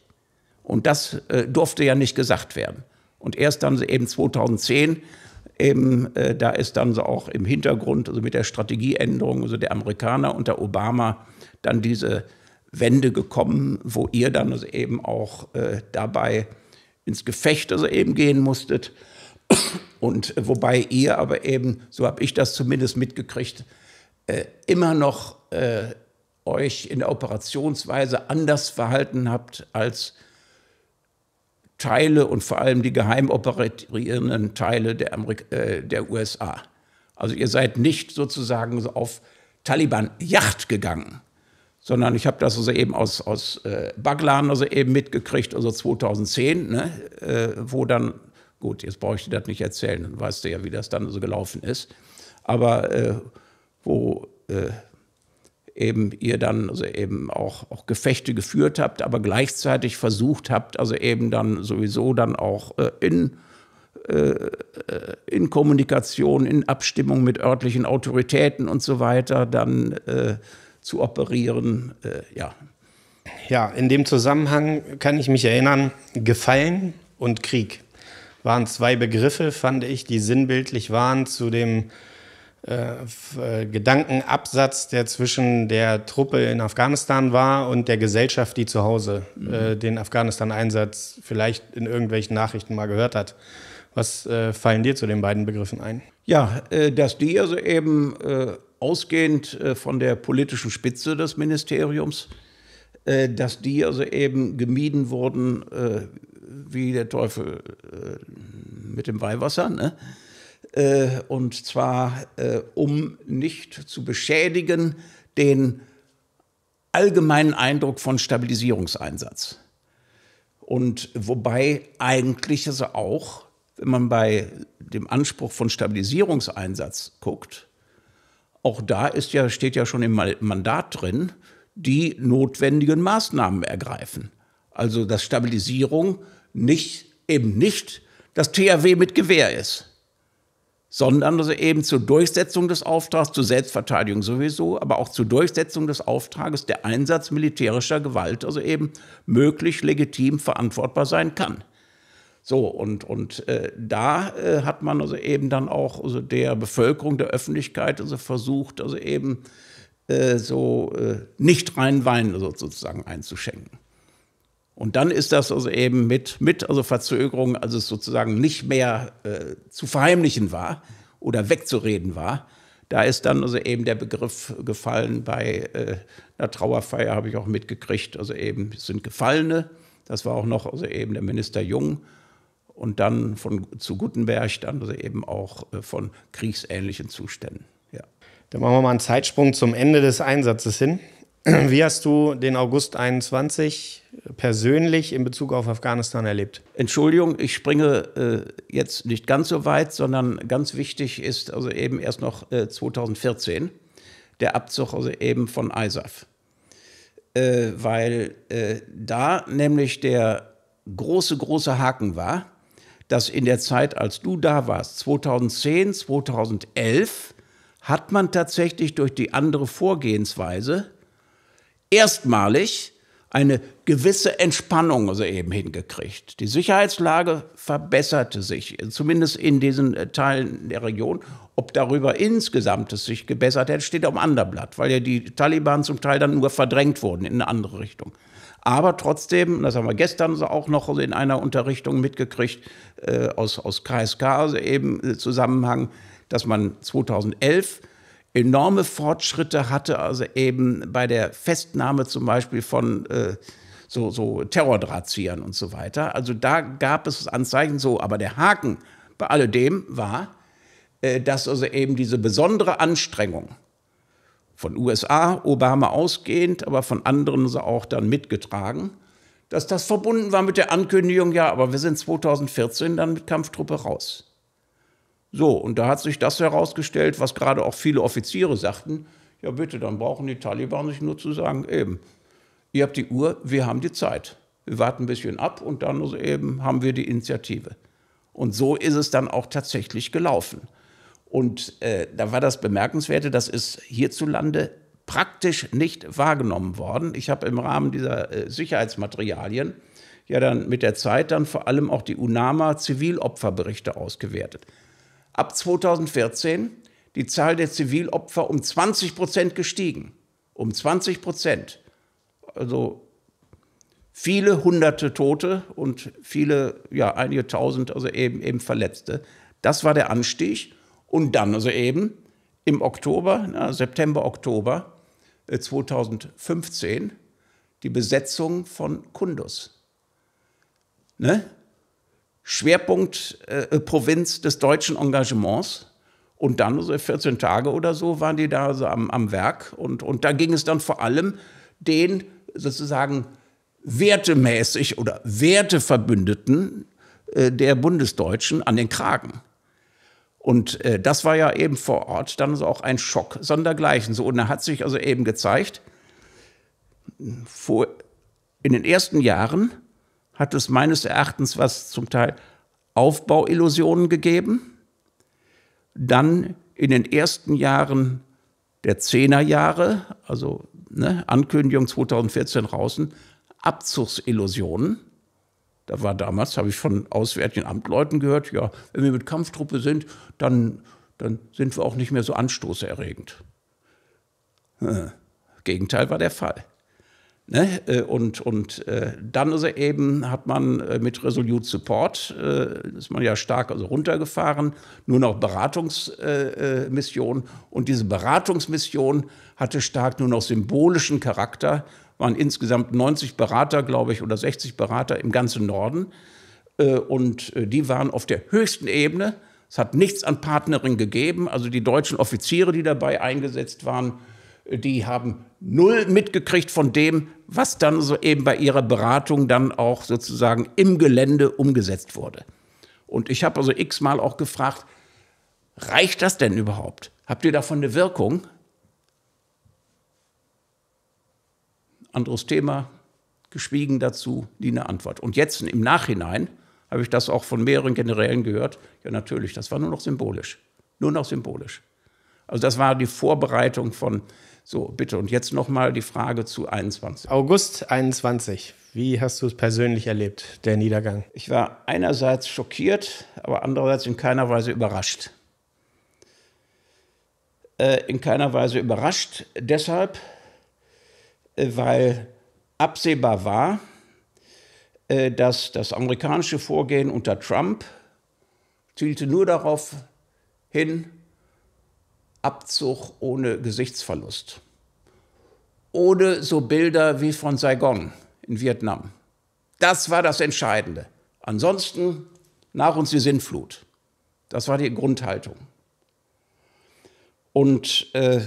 Und das äh, durfte ja nicht gesagt werden. Und erst dann eben 2010, eben, äh, da ist dann so auch im Hintergrund, also mit der Strategieänderung also der Amerikaner unter Obama, dann diese Wende gekommen, wo ihr dann also eben auch äh, dabei ins Gefecht also eben gehen musstet. Und äh, wobei ihr aber eben, so habe ich das zumindest mitgekriegt, äh, immer noch äh, euch in der Operationsweise anders verhalten habt als äh, Teile und vor allem die geheim operierenden Teile der, Amerik äh, der USA. Also ihr seid nicht sozusagen auf Taliban-Yacht gegangen, sondern ich habe das also eben aus, aus äh, Baglan also eben mitgekriegt, also 2010, ne, äh, wo dann, gut, jetzt brauche ich dir das nicht erzählen, dann weißt du ja, wie das dann so gelaufen ist, aber äh, wo äh, eben ihr dann also eben auch, auch Gefechte geführt habt, aber gleichzeitig versucht habt, also eben dann sowieso dann auch äh, in äh, äh, in Kommunikation, in Abstimmung mit örtlichen Autoritäten und so weiter dann äh, zu operieren. Äh, ja. ja, in dem Zusammenhang kann ich mich erinnern, Gefallen und Krieg waren zwei Begriffe, fand ich, die sinnbildlich waren zu dem äh, äh, Gedankenabsatz, der zwischen der Truppe in Afghanistan war und der Gesellschaft, die zu Hause äh, mhm. äh, den Afghanistan-Einsatz vielleicht in irgendwelchen Nachrichten mal gehört hat. Was äh, fallen dir zu den beiden Begriffen ein? Ja, dass die also eben ausgehend von der politischen Spitze des Ministeriums, dass die also eben gemieden wurden wie der Teufel mit dem Weihwasser. Ne? äh, und zwar äh, um nicht zu beschädigen den allgemeinen Eindruck von Stabilisierungseinsatz. Und wobei eigentlich also auch, wenn man bei dem Anspruch von Stabilisierungseinsatz guckt, auch da ist ja, steht ja schon im Mandat drin, die notwendigen Maßnahmen ergreifen. Also dass Stabilisierung nicht, eben nicht das THW mit Gewehr ist sondern also eben zur Durchsetzung des Auftrags, zur Selbstverteidigung sowieso, aber auch zur Durchsetzung des Auftrages der Einsatz militärischer Gewalt, also eben möglich legitim verantwortbar sein kann. So, und, und äh, da äh, hat man also eben dann auch also der Bevölkerung, der Öffentlichkeit also versucht, also eben äh, so äh, nicht rein Wein sozusagen einzuschenken. Und dann ist das also eben mit, mit also Verzögerung, als es sozusagen nicht mehr äh, zu verheimlichen war oder wegzureden war, da ist dann also eben der Begriff gefallen bei äh, einer Trauerfeier, habe ich auch mitgekriegt. Also eben, es sind Gefallene, das war auch noch also eben der Minister Jung und dann von, zu Gutenberg, dann also eben auch äh, von kriegsähnlichen Zuständen. Ja. Dann machen wir mal einen Zeitsprung zum Ende des Einsatzes hin. Wie hast du den August 21 persönlich in Bezug auf Afghanistan erlebt? Entschuldigung, ich springe äh, jetzt nicht ganz so weit, sondern ganz wichtig ist also eben erst noch äh, 2014 der Abzug also eben von ISAF. Äh, weil äh, da nämlich der große, große Haken war, dass in der Zeit, als du da warst, 2010, 2011, hat man tatsächlich durch die andere Vorgehensweise erstmalig eine gewisse Entspannung eben hingekriegt. Die Sicherheitslage verbesserte sich, zumindest in diesen äh, Teilen der Region. Ob darüber insgesamt es sich gebessert hätte, steht auf am anderen Blatt, weil ja die Taliban zum Teil dann nur verdrängt wurden in eine andere Richtung. Aber trotzdem, das haben wir gestern auch noch in einer Unterrichtung mitgekriegt, äh, aus, aus KSK also eben äh, Zusammenhang, dass man 2011 enorme Fortschritte hatte, also eben bei der Festnahme zum Beispiel von äh, so, so Terrordrahtziehern und so weiter. Also da gab es Anzeichen so, aber der Haken bei alledem war, äh, dass also eben diese besondere Anstrengung von USA, Obama ausgehend, aber von anderen so auch dann mitgetragen, dass das verbunden war mit der Ankündigung, ja, aber wir sind 2014 dann mit Kampftruppe raus. So, und da hat sich das herausgestellt, was gerade auch viele Offiziere sagten. Ja, bitte, dann brauchen die Taliban sich nur zu sagen, eben, ihr habt die Uhr, wir haben die Zeit. Wir warten ein bisschen ab und dann eben haben wir die Initiative. Und so ist es dann auch tatsächlich gelaufen. Und äh, da war das Bemerkenswerte, das ist hierzulande praktisch nicht wahrgenommen worden. Ich habe im Rahmen dieser äh, Sicherheitsmaterialien ja dann mit der Zeit dann vor allem auch die UNAMA Zivilopferberichte ausgewertet ab 2014 die Zahl der Zivilopfer um 20 Prozent gestiegen. Um 20 Prozent. Also viele hunderte Tote und viele, ja, einige tausend, also eben, eben Verletzte. Das war der Anstieg. Und dann also eben im Oktober, na, September, Oktober 2015 äh, die Besetzung von Kundus. Ne? Schwerpunktprovinz äh, äh des deutschen Engagements. Und dann, so 14 Tage oder so, waren die da so am, am Werk. Und, und da ging es dann vor allem den sozusagen wertemäßig oder Werteverbündeten äh, der Bundesdeutschen an den Kragen. Und äh, das war ja eben vor Ort dann so auch ein Schock sondergleichen. So, und da hat sich also eben gezeigt, vor, in den ersten Jahren hat es meines Erachtens was zum Teil Aufbauillusionen gegeben. Dann in den ersten Jahren der Zehnerjahre, also ne, Ankündigung 2014 draußen, Abzugsillusionen. Da war damals, habe ich von auswärtigen Amtleuten gehört, ja, wenn wir mit Kampftruppe sind, dann, dann sind wir auch nicht mehr so anstoßerregend. Hm. Gegenteil war der Fall. Ne? Äh, und, und äh, dann ist eben, hat man äh, mit Resolute Support, äh, ist man ja stark also runtergefahren, nur noch Beratungsmission. Äh, äh und diese Beratungsmission hatte stark nur noch symbolischen Charakter, waren insgesamt 90 Berater, glaube ich, oder 60 Berater im ganzen Norden. Und die waren auf der höchsten Ebene. Es hat nichts an Partnering gegeben. Also die deutschen Offiziere, die dabei eingesetzt waren, die haben null mitgekriegt von dem, was dann so eben bei ihrer Beratung dann auch sozusagen im Gelände umgesetzt wurde. Und ich habe also x-mal auch gefragt, reicht das denn überhaupt? Habt ihr davon eine Wirkung? Anderes Thema, geschwiegen dazu, nie eine Antwort. Und jetzt im Nachhinein habe ich das auch von mehreren Generälen gehört. Ja, natürlich, das war nur noch symbolisch. Nur noch symbolisch. Also das war die Vorbereitung von so, bitte. Und jetzt nochmal die Frage zu 21. August 21. Wie hast du es persönlich erlebt, der Niedergang? Ich war einerseits schockiert, aber andererseits in keiner Weise überrascht. Äh, in keiner Weise überrascht deshalb, äh, weil absehbar war, äh, dass das amerikanische Vorgehen unter Trump zielte nur darauf hin, Abzug ohne Gesichtsverlust. Oder so Bilder wie von Saigon in Vietnam. Das war das Entscheidende. Ansonsten nach uns die Sinnflut. Das war die Grundhaltung. Und äh,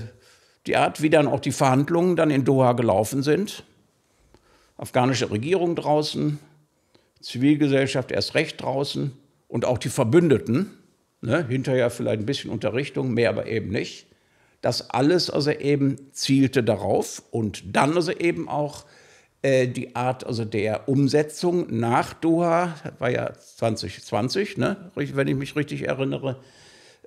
die Art, wie dann auch die Verhandlungen dann in Doha gelaufen sind, afghanische Regierung draußen, Zivilgesellschaft erst recht draußen und auch die Verbündeten, ne, hinterher vielleicht ein bisschen Unterrichtung, mehr aber eben nicht. Das alles also eben zielte darauf und dann also eben auch äh, die Art also der Umsetzung nach Doha, war ja 2020, ne, wenn ich mich richtig erinnere,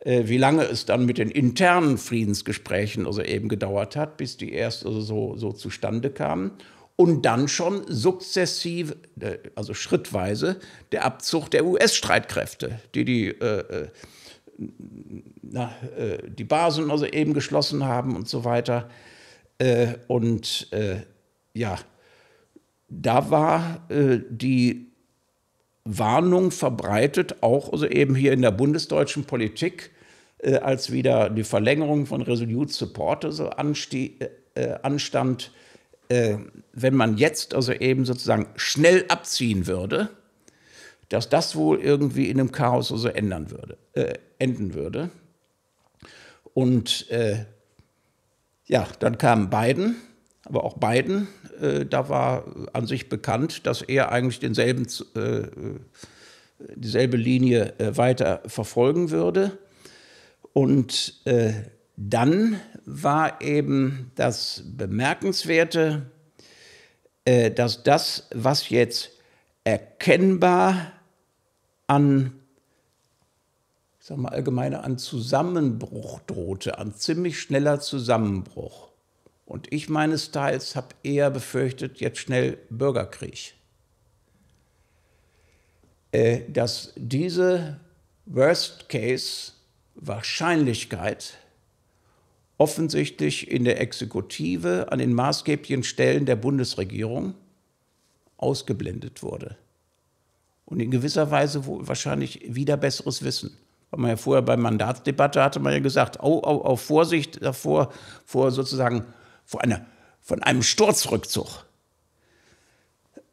äh, wie lange es dann mit den internen Friedensgesprächen also eben gedauert hat, bis die erst also so, so zustande kamen und dann schon sukzessiv, äh, also schrittweise, der Abzug der US-Streitkräfte, die die, äh, äh, na, äh, die Basen also eben geschlossen haben und so weiter. Äh, und äh, ja, da war die Warnung verbreitet, auch also eben hier in der bundesdeutschen Politik, als wieder die Verlängerung von Resolute Support also anstand äh, wenn man jetzt also eben sozusagen schnell abziehen würde, dass das wohl irgendwie in einem Chaos so also ändern würde, äh, enden würde. Und äh, ja, dann kamen Biden, aber auch Biden, äh, da war an sich bekannt, dass er eigentlich denselben, äh, äh, dieselbe Linie äh, weiter verfolgen würde. Und dann war eben das Bemerkenswerte, äh, dass das, was jetzt erkennbar an, ich sag mal allgemeiner, an Zusammenbruch drohte, an ziemlich schneller Zusammenbruch. Und ich meines Teils habe eher befürchtet, jetzt schnell Bürgerkrieg. Äh, dass diese Worst-Case-Wahrscheinlichkeit offensichtlich in der Exekutive an den maßgeblichen Stellen der Bundesregierung ausgeblendet wurde. Und in gewisser Weise wahrscheinlich wieder besseres Wissen. Weil man ja vorher bei Mandatsdebatte hatte man ja gesagt, oh, oh, oh Vorsicht davor, vor sozusagen vor einer, von einem Sturzrückzug.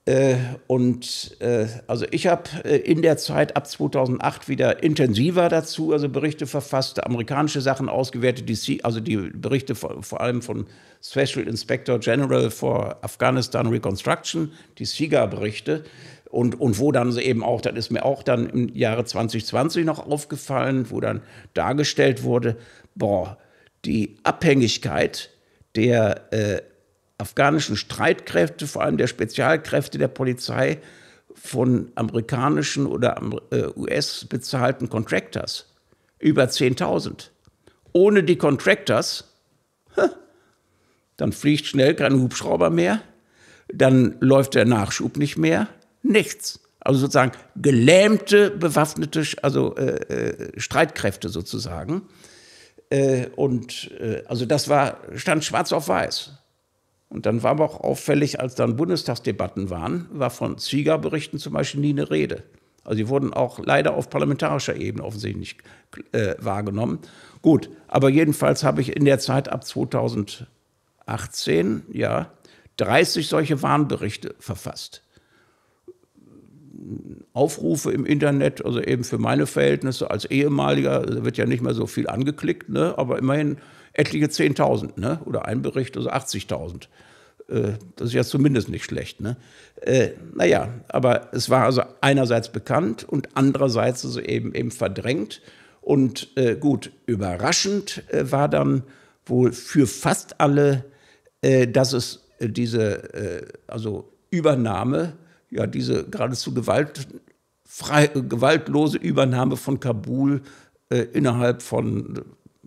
Äh, und äh, also ich habe äh, in der Zeit ab 2008 wieder intensiver dazu, also Berichte verfasst, amerikanische Sachen ausgewertet, die, also die Berichte vor, vor, allem von Special Inspector General for Afghanistan Reconstruction, die SIGA-Berichte. Und, und wo dann eben auch, das ist mir auch dann im Jahre 2020 noch aufgefallen, wo dann dargestellt wurde, boah, die Abhängigkeit der äh, afghanischen Streitkräfte, vor allem der Spezialkräfte der Polizei, von amerikanischen oder äh, US bezahlten Contractors. Über 10.000. Ohne die Contractors, dann fliegt schnell kein Hubschrauber mehr, dann läuft der Nachschub nicht mehr, nichts. Also sozusagen gelähmte bewaffnete, also äh, äh, Streitkräfte sozusagen. Äh, und äh, also das war, stand schwarz auf weiß. Und dann war aber auch auffällig, als dann Bundestagsdebatten waren, war von Zwiegerberichten zum Beispiel nie eine Rede. Also die wurden auch leider auf parlamentarischer Ebene offensichtlich nicht äh, wahrgenommen. Gut, aber jedenfalls habe ich in der Zeit ab 2018, ja, 30 solche Warnberichte verfasst. Aufrufe im Internet, also eben für meine Verhältnisse als ehemaliger, wird ja nicht mehr so viel angeklickt, ne? aber immerhin etliche 10.000 ne? oder ein Bericht, also 80.000. Äh, das ist ja zumindest nicht schlecht. Ne? Äh, naja, aber es war also einerseits bekannt und andererseits also eben, eben verdrängt. Und äh, gut, überraschend äh, war dann wohl für fast alle, äh, dass es äh, diese also Übernahme, ja, diese geradezu Gewalt, gewaltlose Übernahme von Kabul innerhalb von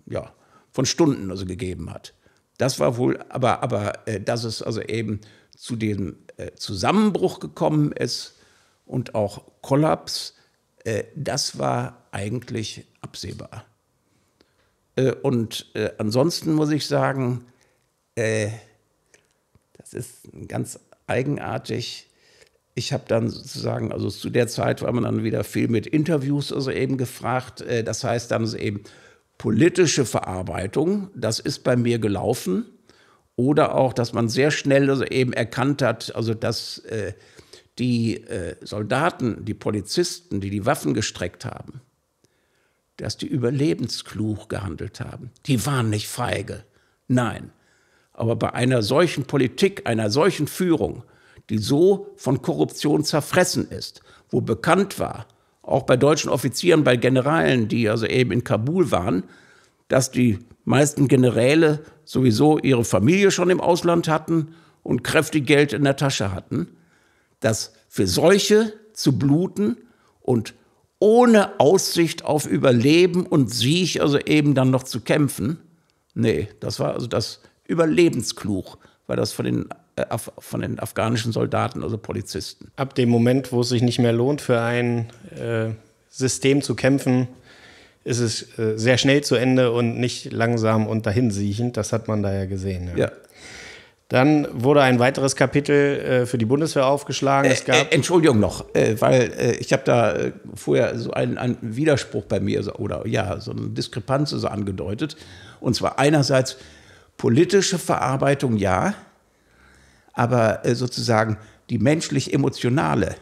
ja, von Stunden also gegeben hat. Das war wohl, aber, aber äh, dass es also eben zu dem äh, Zusammenbruch gekommen ist und auch Kollaps, äh, das war eigentlich absehbar. Äh, und äh, ansonsten muss ich sagen, äh, das ist ganz eigenartig. Ich habe dann sozusagen, also zu der Zeit war man dann wieder viel mit Interviews also eben gefragt. das heißt dann also eben, politische Verarbeitung, das ist bei mir gelaufen. Oder auch, dass man sehr schnell also eben erkannt hat, also dass äh, die äh, Soldaten, die Polizisten, die die Waffen gestreckt haben, dass die überlebensklug gehandelt haben. Die waren nicht feige. Nein. Aber bei einer solchen Politik, einer solchen Führung, die so von Korruption zerfressen ist, wo bekannt war, auch bei deutschen Offizieren, bei Generalen, die also eben in Kabul waren, dass die meisten Generäle sowieso ihre Familie schon im Ausland hatten und kräftig Geld in der Tasche hatten, dass für solche zu bluten und ohne Aussicht auf Überleben und Sieg, also eben dann noch zu kämpfen, nee, das war also das Überlebensklug, weil das von den äh, Af von den afghanischen Soldaten, also Polizisten. Ab dem Moment, wo es sich nicht mehr lohnt, für ein äh, System zu kämpfen, ist es äh, sehr schnell zu Ende und nicht langsam und dahinsiechend. Das hat man da ja gesehen. Ja. ja. Dann wurde ein weiteres Kapitel äh, für die Bundeswehr aufgeschlagen. Es äh, gab äh, Entschuldigung noch, weil ich habe da vorher so einen, einen Widerspruch bei mir so, oder ja, so eine Diskrepanz so angedeutet. Und zwar einerseits politische Verarbeitung ja, aber äh, sozusagen die menschlich-emotionale,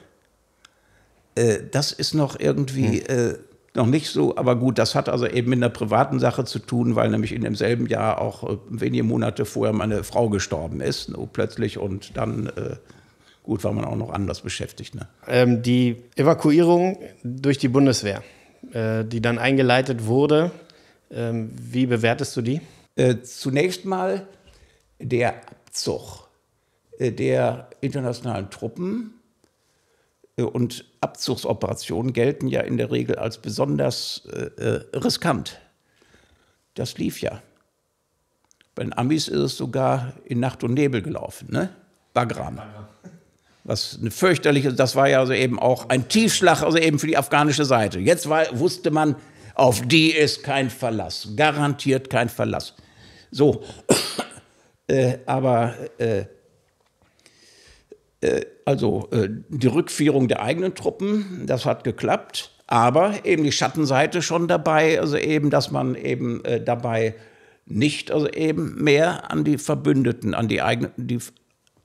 äh, das ist noch irgendwie hm. Äh, noch nicht so, aber gut, das hat also eben mit einer privaten Sache zu tun, weil nämlich in demselben Jahr auch wenige Monate vorher meine Frau gestorben ist, plötzlich und dann gut, war man auch noch anders beschäftigt. Ne? Ähm, die Evakuierung durch die Bundeswehr, äh, die dann eingeleitet wurde, ähm, wie bewertest du die? Äh, zunächst mal der Abzug äh, der internationalen Truppen äh, und Abzugsoperationen gelten ja in der Regel als besonders äh, riskant. Das lief ja. Bei den Amis ist es sogar in Nacht und Nebel gelaufen, ne? Bagram. Was eine fürchterliche, das war ja also eben auch ein Tiefschlag, also eben für die afghanische Seite. Jetzt war, wusste man, auf die ist kein Verlass, garantiert kein Verlass. So, äh, aber äh, äh, also äh, die Rückführung der eigenen Truppen, das hat geklappt, aber eben die Schattenseite schon dabei, also eben, dass man eben äh, dabei nicht, also eben mehr an die Verbündeten, an die, eigne, die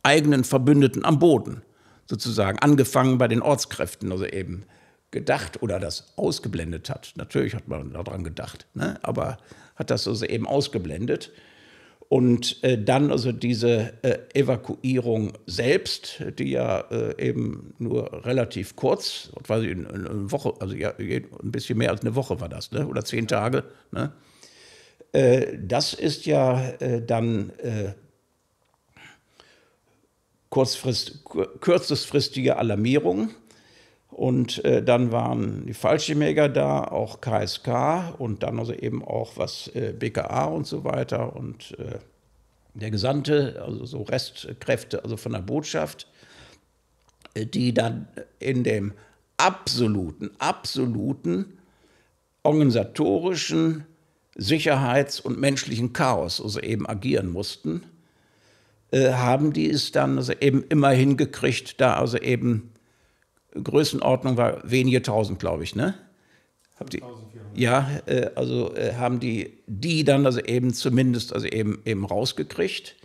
eigenen Verbündeten am Boden sozusagen, angefangen bei den Ortskräften, also eben gedacht oder das ausgeblendet hat. Natürlich hat man daran gedacht, ne? aber hat das also eben ausgeblendet. Und äh, dann also diese äh, Evakuierung selbst, die ja äh, eben nur relativ kurz, quasi eine, eine Woche, also ja, ein bisschen mehr als eine Woche war das, ne? oder zehn Tage. Ne? Äh, das ist ja äh, dann äh, kurzfrist, kürzestfristige Alarmierung und äh, dann waren die Fallschirmjäger da, auch KSK und dann also eben auch was äh, BKA und so weiter und äh, der Gesandte, also so Restkräfte, also von der Botschaft, äh, die dann in dem absoluten, absoluten organisatorischen Sicherheits- und menschlichen Chaos also eben agieren mussten, äh, haben die es dann also eben immer hingekriegt, da also eben Größenordnung war wenige tausend, glaube ich, ne? Habt ihr, ja, äh, also äh, haben die die dann also eben zumindest also eben eben rausgekriegt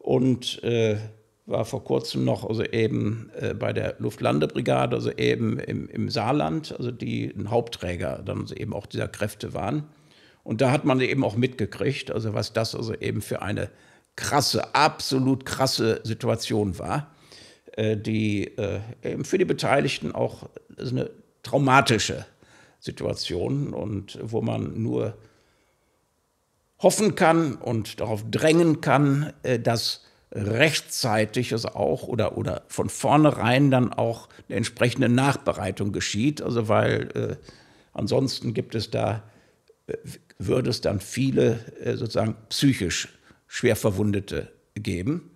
und äh, war vor kurzem noch also eben äh, bei der Luftlandebrigade also eben im, im Saarland, also die ein Hauptträger dann also eben auch dieser Kräfte waren und da hat man eben auch mitgekriegt, also was das also eben für eine krasse, absolut krasse Situation war. Äh, die äh, für die Beteiligten auch eine traumatische Situation und wo man nur hoffen kann und darauf drängen kann, äh, dass rechtzeitig es auch oder, oder von vornherein dann auch eine entsprechende Nachbereitung geschieht. Also weil äh, ansonsten gibt es da, äh, würde es dann viele äh, sozusagen psychisch schwer Verwundete geben.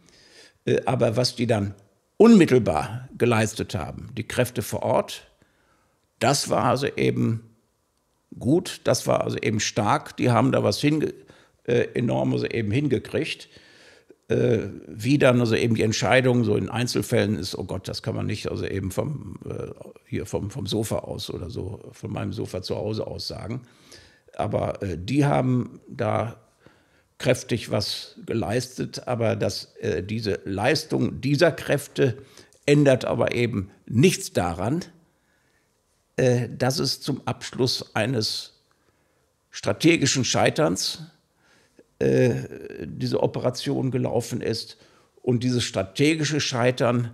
aber was die dann unmittelbar geleistet haben, die Kräfte vor Ort, das war also eben gut, das war also eben stark, die haben da was hinge äh, enorm also eben hingekriegt. Äh, wie dann also eben die Entscheidung so in Einzelfällen ist, oh Gott, das kann man nicht also eben vom, äh, hier vom, vom Sofa aus oder so, von meinem Sofa zu Hause aus sagen. Aber äh, die haben da kräftig was geleistet, aber dass äh, diese Leistung dieser Kräfte ändert aber eben nichts daran, äh, dass es zum Abschluss eines strategischen Scheiterns äh, diese Operation gelaufen ist. Und dieses strategische Scheitern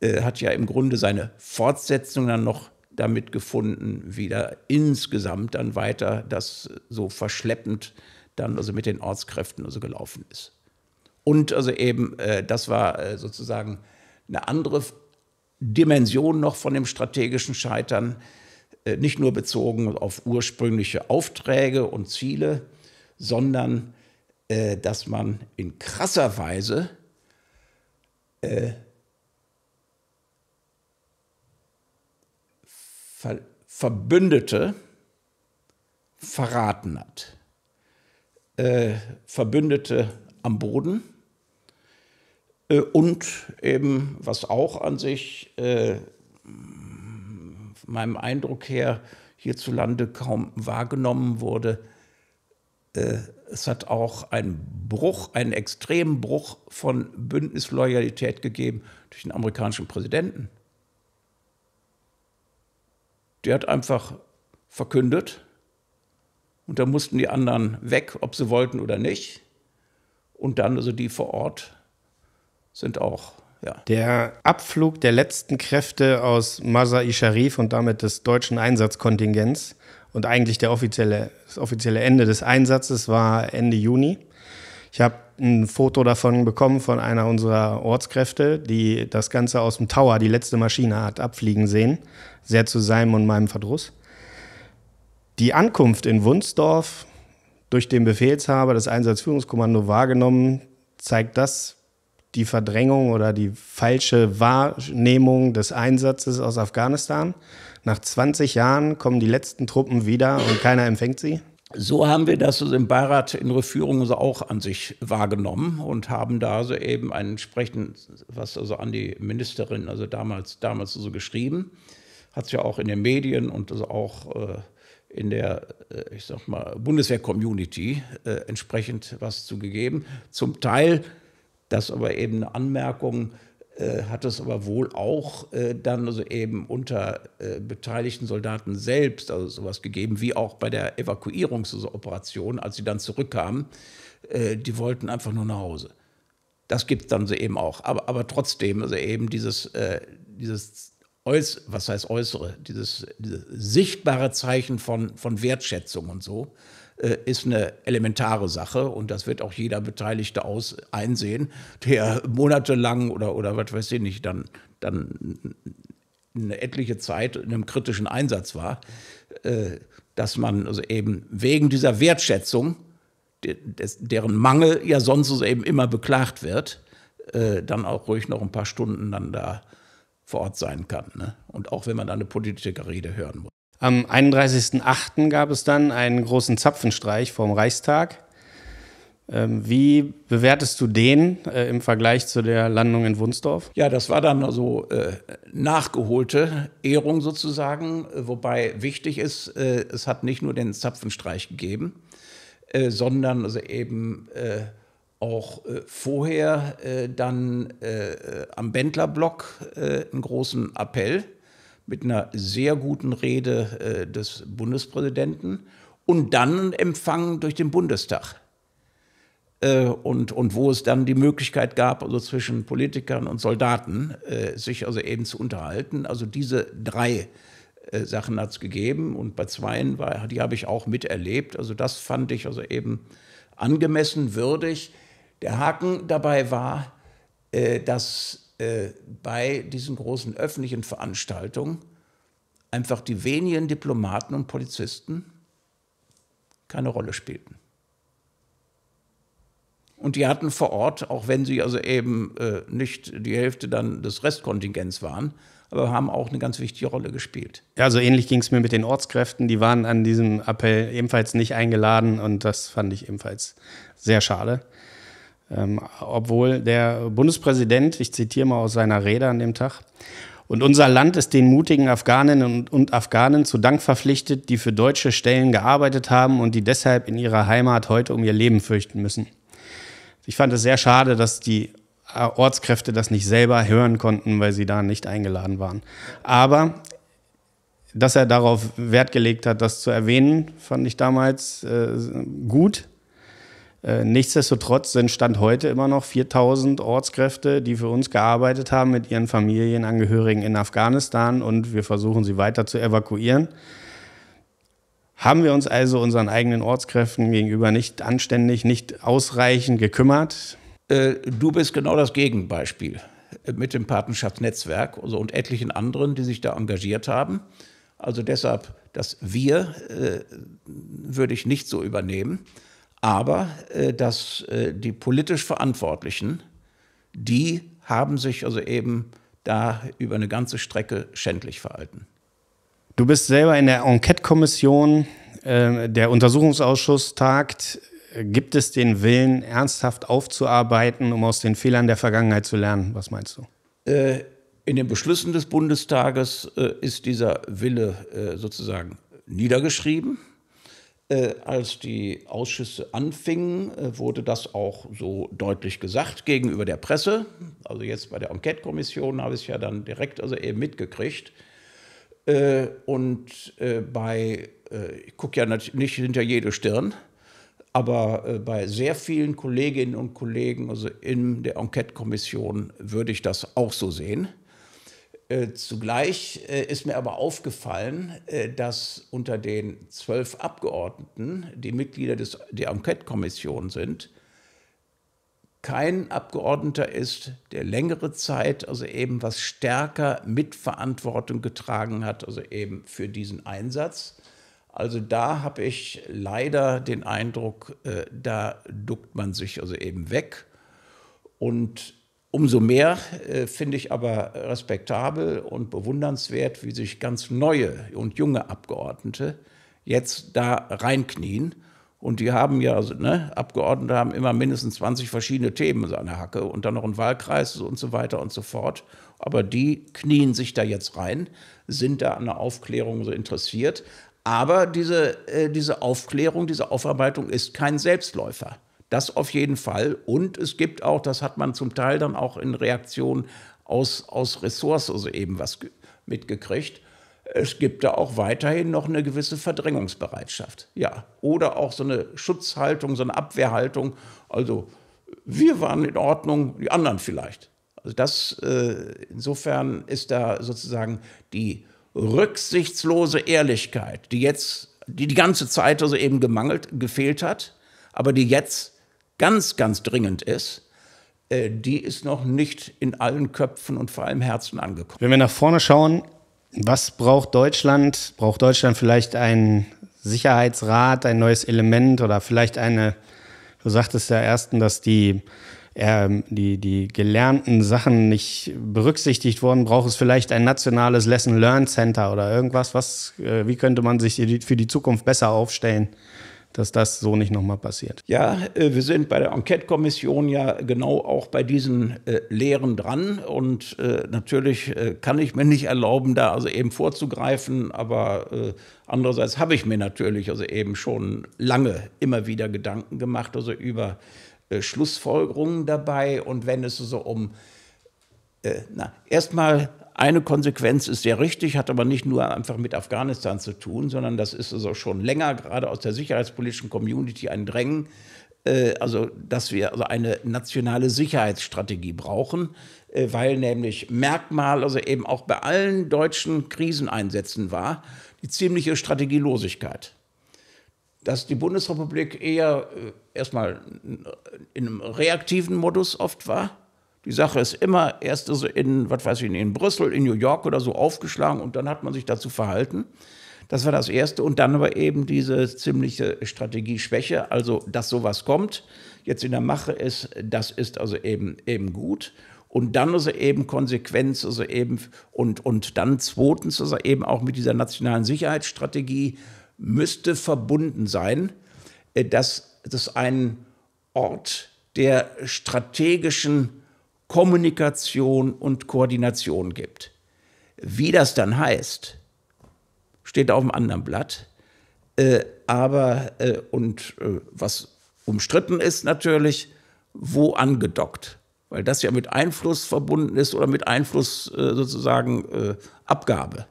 äh, hat ja im Grunde seine Fortsetzung dann noch damit gefunden, wieder insgesamt dann weiter das so verschleppend äh, dann also mit den Ortskräften also gelaufen ist. Und also eben, äh, das war äh, sozusagen eine andere Dimension noch von dem strategischen Scheitern, äh, nicht nur bezogen auf ursprüngliche Aufträge und Ziele, sondern äh, dass man in krasser Weise äh, Ver Verbündete verraten hat äh, Verbündete am Boden äh, und eben, was auch an sich äh, meinem Eindruck her hierzulande kaum wahrgenommen wurde, äh, es hat auch einen Bruch, einen extremen Bruch von Bündnisloyalität gegeben durch den amerikanischen Präsidenten. Der hat einfach verkündet, und da mussten die anderen weg, ob sie wollten oder nicht. Und dann also die vor Ort sind auch. Ja. Der Abflug der letzten Kräfte aus Mazar i Sharif und damit des deutschen Einsatzkontingents und eigentlich der offizielle, das offizielle Ende des Einsatzes war Ende Juni. Ich habe ein Foto davon bekommen von einer unserer Ortskräfte, die das Ganze aus dem Tower, die letzte Maschine hat abfliegen sehen. Sehr zu seinem und meinem Verdruss. Die Ankunft in Wunsdorf durch den Befehlshaber das Einsatzführungskommando wahrgenommen, zeigt das die Verdrängung oder die falsche Wahrnehmung des Einsatzes aus Afghanistan. Nach 20 Jahren kommen die letzten Truppen wieder und keiner empfängt sie. So haben wir das im Beirat in Führung auch an sich wahrgenommen und haben da so eben ein entsprechendes, was also an die Ministerin, also damals, damals so geschrieben, hat es ja auch in den Medien und also auch äh, in der, äh, ich sag mal, Bundeswehr-Community äh, entsprechend was zu gegeben. Zum Teil, das aber eben eine Anmerkung, äh, hat es aber wohl auch äh, dann also eben unter äh, beteiligten Soldaten selbst also sowas gegeben, wie auch bei der Evakuierungsoperation, als sie dann zurückkamen. Äh, die wollten einfach nur nach Hause. Das gibt es dann so eben auch. Aber, aber trotzdem, also eben dieses, dieses äuß, was heißt äußere, dieses, dieses, sichtbare Zeichen von, von Wertschätzung und so, äh, ist eine elementare Sache und das wird auch jeder Beteiligte aus, einsehen, der monatelang oder, oder was weiß ich nicht, dann, dann eine etliche Zeit in einem kritischen Einsatz war, äh, dass man also eben wegen dieser Wertschätzung, de, des, deren Mangel ja sonst eben immer beklagt wird, äh, dann auch ruhig noch ein paar Stunden dann da vor Ort sein kann. Ne? Und auch wenn man eine politische Rede hören muss. Am 31.08. gab es dann einen großen Zapfenstreich vom Reichstag. Ähm, wie bewertest du den äh, im Vergleich zu der Landung in Wunsdorf? Ja, das war dann so äh, nachgeholte Ehrung sozusagen, wobei wichtig ist, äh, es hat nicht nur den Zapfenstreich gegeben, äh, sondern also eben äh, auch äh, vorher äh, dann äh, äh am Bendlerblock äh, einen großen Appell mit einer sehr guten Rede äh, des Bundespräsidenten und dann einen Empfang durch den Bundestag. und, und wo es dann die Möglichkeit gab, also zwischen Politikern und Soldaten sich also eben zu unterhalten. Also diese drei Sachen hat es gegeben und bei zweien war, die habe ich auch miterlebt. Also das fand ich also eben angemessen, würdig. Der Haken dabei war, äh, dass äh, bei diesen großen öffentlichen Veranstaltungen einfach die wenigen Diplomaten und Polizisten keine Rolle spielten. Und die hatten vor Ort, auch wenn sie also eben äh, nicht die Hälfte dann des Restkontingents waren, aber haben auch eine ganz wichtige Rolle gespielt. Ja, also ähnlich ging es mir mit den Ortskräften. Die waren an diesem Appell ebenfalls nicht eingeladen und das fand ich ebenfalls sehr schade. Ähm, obwohl der Bundespräsident, ich zitiere mal aus seiner Rede an dem Tag, und unser Land ist den mutigen Afghaninnen und Afghanen zu Dank verpflichtet, die für deutsche Stellen gearbeitet haben und die deshalb in ihrer Heimat heute um ihr Leben fürchten müssen. Ich fand es sehr schade, dass die äh, Ortskräfte das nicht selber hören konnten, weil sie da nicht eingeladen waren. Aber dass er darauf Wert gelegt hat, das zu erwähnen, fand ich damals äh, gut. Äh, nichtsdestotrotz sind Stand heute immer noch 4000 Ortskräfte, die für uns gearbeitet haben mit ihren Familienangehörigen in Afghanistan und wir versuchen sie weiter zu evakuieren. Haben wir uns also unseren eigenen Ortskräften gegenüber nicht anständig, nicht ausreichend gekümmert? Äh, du bist genau das Gegenbeispiel äh, mit dem Patenschaftsnetzwerk und etlichen anderen, die sich da engagiert haben. Also deshalb, dass Wir äh, würde ich nicht so übernehmen. Aber äh, dass äh, die politisch Verantwortlichen, die haben sich also eben da über eine ganze Strecke schändlich verhalten. Du bist selber in der Enquete-Kommission, äh, der Untersuchungsausschuss tagt. Gibt es den Willen, ernsthaft aufzuarbeiten, um aus den Fehlern der Vergangenheit zu lernen? Was meinst du? Äh, in den Beschlüssen des Bundestages äh, ist dieser Wille äh, sozusagen niedergeschrieben. Äh, als die Ausschüsse anfingen, äh, wurde das auch so deutlich gesagt gegenüber der Presse. Also jetzt bei der Enquete-Kommission habe ich es ja dann direkt also eben mitgekriegt. Äh, und äh, bei, äh, ich gucke ja nicht hinter jede Stirn, aber äh, bei sehr vielen Kolleginnen und Kollegen, also in der Enquete-Kommission, würde ich das auch so sehen. Äh, zugleich äh, ist mir aber aufgefallen, äh, dass unter den zwölf Abgeordneten, die Mitglieder des, der Enquete-Kommission sind, kein Abgeordneter ist, der längere Zeit, also eben was stärker Mitverantwortung getragen hat, also eben für diesen Einsatz. Also da habe ich leider den Eindruck, äh, da duckt man sich also eben weg. Und Umso mehr äh, finde ich aber respektabel und bewundernswert, wie sich ganz neue und junge Abgeordnete jetzt da reinknien. Und die haben ja, also, ne, Abgeordnete haben immer mindestens 20 verschiedene Themen an der Hacke und dann noch einen Wahlkreis und so weiter und so fort. Aber die knien sich da jetzt rein, sind da an der Aufklärung so interessiert. Aber diese, äh, diese Aufklärung, diese Aufarbeitung ist kein Selbstläufer. Das auf jeden Fall. Und es gibt auch, das hat man zum Teil dann auch in Reaktion aus, aus Ressorts also eben was mitgekriegt. Es gibt da auch weiterhin noch eine gewisse Verdrängungsbereitschaft. Ja. Oder auch so eine Schutzhaltung, so eine Abwehrhaltung. Also wir waren in Ordnung, die anderen vielleicht. Also das, äh, insofern ist da sozusagen die rücksichtslose Ehrlichkeit, die jetzt, die die ganze Zeit also eben gemangelt, gefehlt hat, aber die jetzt ganz, ganz dringend ist, äh, die ist noch nicht in allen Köpfen und vor allem Herzen angekommen. Wenn wir nach vorne schauen, was braucht Deutschland? Braucht Deutschland vielleicht einen Sicherheitsrat, ein neues Element oder vielleicht eine, du sagtest ja ersten, dass die, äh, die, die gelernten Sachen nicht berücksichtigt wurden. Braucht es vielleicht ein nationales Lesson Learn Center oder irgendwas? Was, äh, wie könnte man sich für die Zukunft besser aufstellen? dass das so nicht nochmal passiert. Ja, äh, wir sind bei der Enquete-Kommission ja genau auch bei diesen äh, Lehren dran. Und äh, natürlich kann ich mir nicht erlauben, da also eben vorzugreifen. Aber andererseits habe ich mir natürlich also eben schon lange immer wieder Gedanken gemacht, also über Schlussfolgerungen dabei. Und wenn es so um na, erstmal eine Konsequenz ist sehr richtig, hat aber nicht nur einfach mit Afghanistan zu tun, sondern das ist also schon länger gerade aus der sicherheitspolitischen Community ein Drängen, äh, also dass wir also eine nationale Sicherheitsstrategie brauchen, äh, weil nämlich Merkmal also eben auch bei allen deutschen Kriseneinsätzen war die ziemliche Strategielosigkeit. Dass die Bundesrepublik eher äh, erstmal in einem reaktiven Modus oft war die Sache ist immer erst ist in, was weiß ich, in Brüssel, in New York oder so aufgeschlagen und dann hat man sich dazu verhalten. Das war das Erste. Und dann aber eben diese ziemliche Strategieschwäche, also dass sowas kommt, jetzt in der Mache ist, das ist also eben, eben gut. Und dann also eben Konsequenz, also eben, und, und dann zweitens ist eben auch mit dieser nationalen Sicherheitsstrategie müsste verbunden sein, äh, dass das ein Ort der strategischen Kommunikation und Koordination gibt. Wie das dann heißt, steht auf einem anderen Blatt. Äh, aber, äh, und äh, was umstritten ist natürlich, wo angedockt. Weil das ja mit Einfluss verbunden ist oder mit Einfluss äh, sozusagen äh, Abgabe.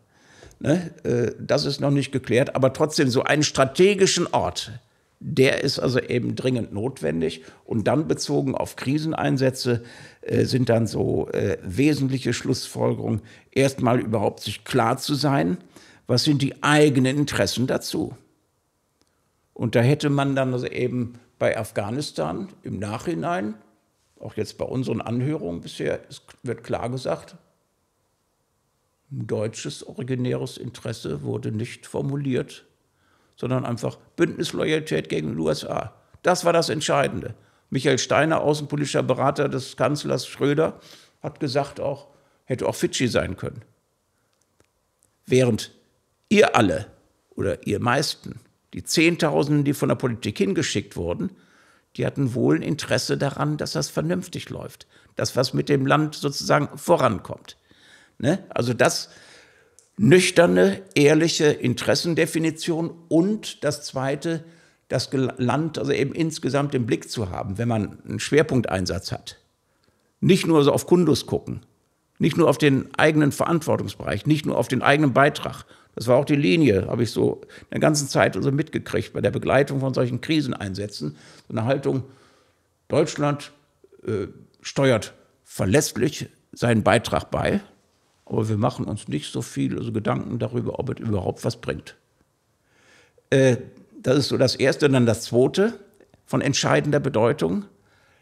Ne? Äh, das ist noch nicht geklärt, aber trotzdem so einen strategischen Ort der ist also eben dringend notwendig. Und dann bezogen auf Kriseneinsätze äh, sind dann so äh, wesentliche Schlussfolgerungen, erstmal überhaupt sich klar zu sein, was sind die eigenen Interessen dazu. Und da hätte man dann also eben bei Afghanistan im Nachhinein, auch jetzt bei unseren Anhörungen bisher, es wird klar gesagt, ein deutsches originäres Interesse wurde nicht formuliert sondern einfach Bündnisloyalität gegen die USA. Das war das Entscheidende. Michael Steiner, außenpolitischer Berater des Kanzlers Schröder, hat gesagt auch, hätte auch Fidschi sein können. Während ihr alle oder ihr meisten, die Zehntausenden, die von der Politik hingeschickt wurden, die hatten wohl ein Interesse daran, dass das vernünftig läuft. dass was mit dem Land sozusagen vorankommt. Ne? Also das, nüchterne, ehrliche Interessendefinition und das Zweite, das Land, also eben insgesamt im Blick zu haben, wenn man einen Schwerpunkteinsatz hat. Nicht nur so auf Kundus gucken, nicht nur auf den eigenen Verantwortungsbereich, nicht nur auf den eigenen Beitrag. Das war auch die Linie, habe ich so in der ganzen Zeit also mitgekriegt bei der Begleitung von solchen Kriseneinsätzen. So eine Haltung, Deutschland äh, steuert verlässlich seinen Beitrag bei, aber wir machen uns nicht so viel also Gedanken darüber, ob es überhaupt was bringt. Äh, das ist so das Erste. Und dann das Zweite von entscheidender Bedeutung,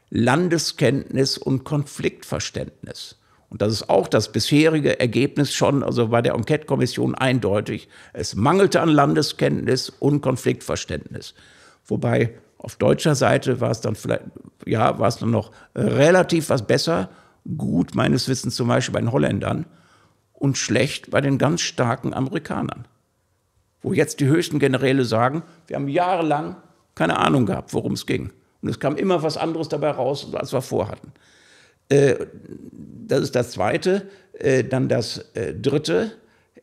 Landeskenntnis und Konfliktverständnis. Und das ist auch das bisherige Ergebnis schon, also bei der Enquete-Kommission eindeutig. Es mangelte an Landeskenntnis und Konfliktverständnis. Wobei auf deutscher Seite war es dann vielleicht, ja, war es dann noch relativ was besser. Gut meines Wissens zum Beispiel bei den Holländern und schlecht bei den ganz starken Amerikanern. Wo jetzt die höchsten Generäle sagen, wir haben jahrelang keine Ahnung gehabt, worum es ging. Und es kam immer was anderes dabei raus, als wir vorhatten. Äh, das ist das Zweite. Äh, dann das äh, Dritte,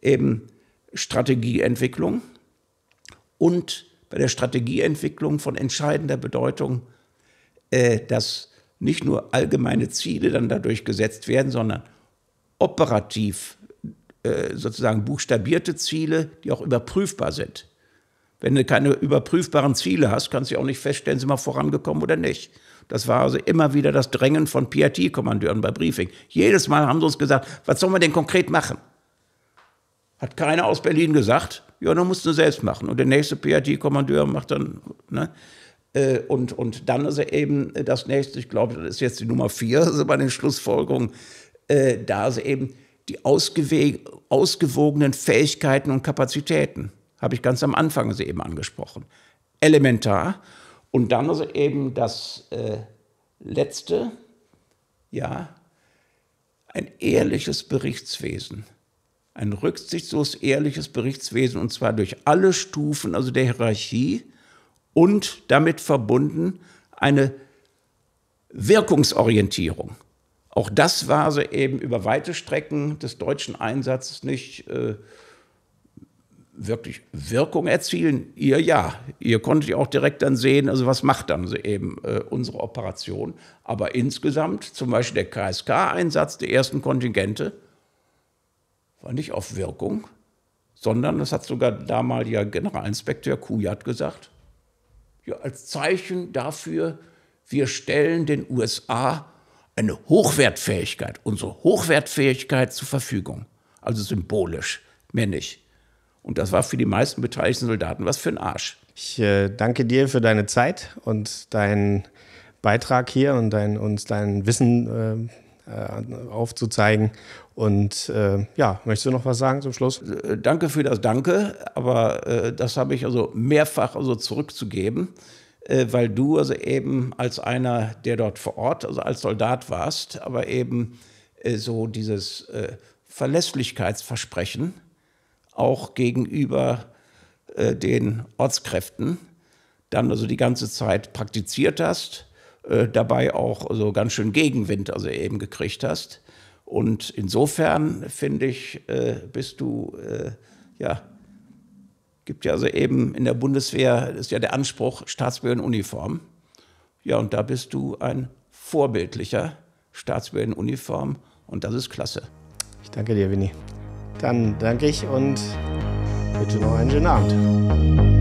eben Strategieentwicklung. Und bei der Strategieentwicklung von entscheidender Bedeutung, äh, dass nicht nur allgemeine Ziele dann dadurch gesetzt werden, sondern operativ äh, sozusagen buchstabierte Ziele, die auch überprüfbar sind. Wenn du keine überprüfbaren Ziele hast, kannst du auch nicht feststellen, sind wir vorangekommen oder nicht. Das war also immer wieder das Drängen von PIT-Kommandeuren bei Briefing. Jedes Mal haben sie uns gesagt, was sollen wir denn konkret machen? Hat keiner aus Berlin gesagt, ja, dann musst du selbst machen. Und der nächste PIT-Kommandeur macht dann, ne? Äh, und, und dann ist er eben äh, das nächste, ich glaube, das ist jetzt die Nummer vier also bei den Schlussfolgerungen, da ist er eben, die ausgewogenen Fähigkeiten und Kapazitäten. Habe ich ganz am Anfang sie eben angesprochen. Elementar. Und dann also eben das äh, letzte, ja, ein ehrliches Berichtswesen. Ein rücksichtslos ehrliches Berichtswesen und zwar durch alle Stufen, also der Hierarchie und damit verbunden eine Wirkungsorientierung. Auch das war so eben über weite Strecken des deutschen Einsatzes nicht äh, wirklich Wirkung erzielen. Ihr ja, ihr konntet ja auch direkt dann sehen, also was macht dann so eben äh, unsere Operation. Aber insgesamt, zum Beispiel der KSK-Einsatz der ersten Kontingente, war nicht auf Wirkung, sondern das hat sogar damaliger Generalinspekteur Kujat gesagt, ja, als Zeichen dafür, wir stellen den USA eine Hochwertfähigkeit, unsere Hochwertfähigkeit zur Verfügung. Also symbolisch, mehr nicht. Und das war für die meisten beteiligten Soldaten was für ein Arsch. Ich äh, danke dir für deine Zeit und deinen Beitrag hier und dein, uns dein Wissen äh, äh aufzuzeigen. Und äh, ja, möchtest du noch was sagen zum Schluss? Äh, danke für das Danke, aber äh, das habe ich also mehrfach also zurückzugeben. Äh, weil du also eben als einer, der dort vor Ort, also als Soldat warst, aber eben äh, so dieses äh, Verlässlichkeitsversprechen auch gegenüber den Ortskräften dann also die ganze Zeit praktiziert hast, dabei auch so also ganz schön Gegenwind also eben gekriegt hast. Und insofern finde ich, bist du ja gibt ja also eben in der Bundeswehr, ist ja der Anspruch Staatsbürgeruniform. Ja, und da bist du ein vorbildlicher Staatsbürgeruniform und das ist klasse. Ich danke dir, Winnie. Dann danke ich und bitte noch einen schönen Abend.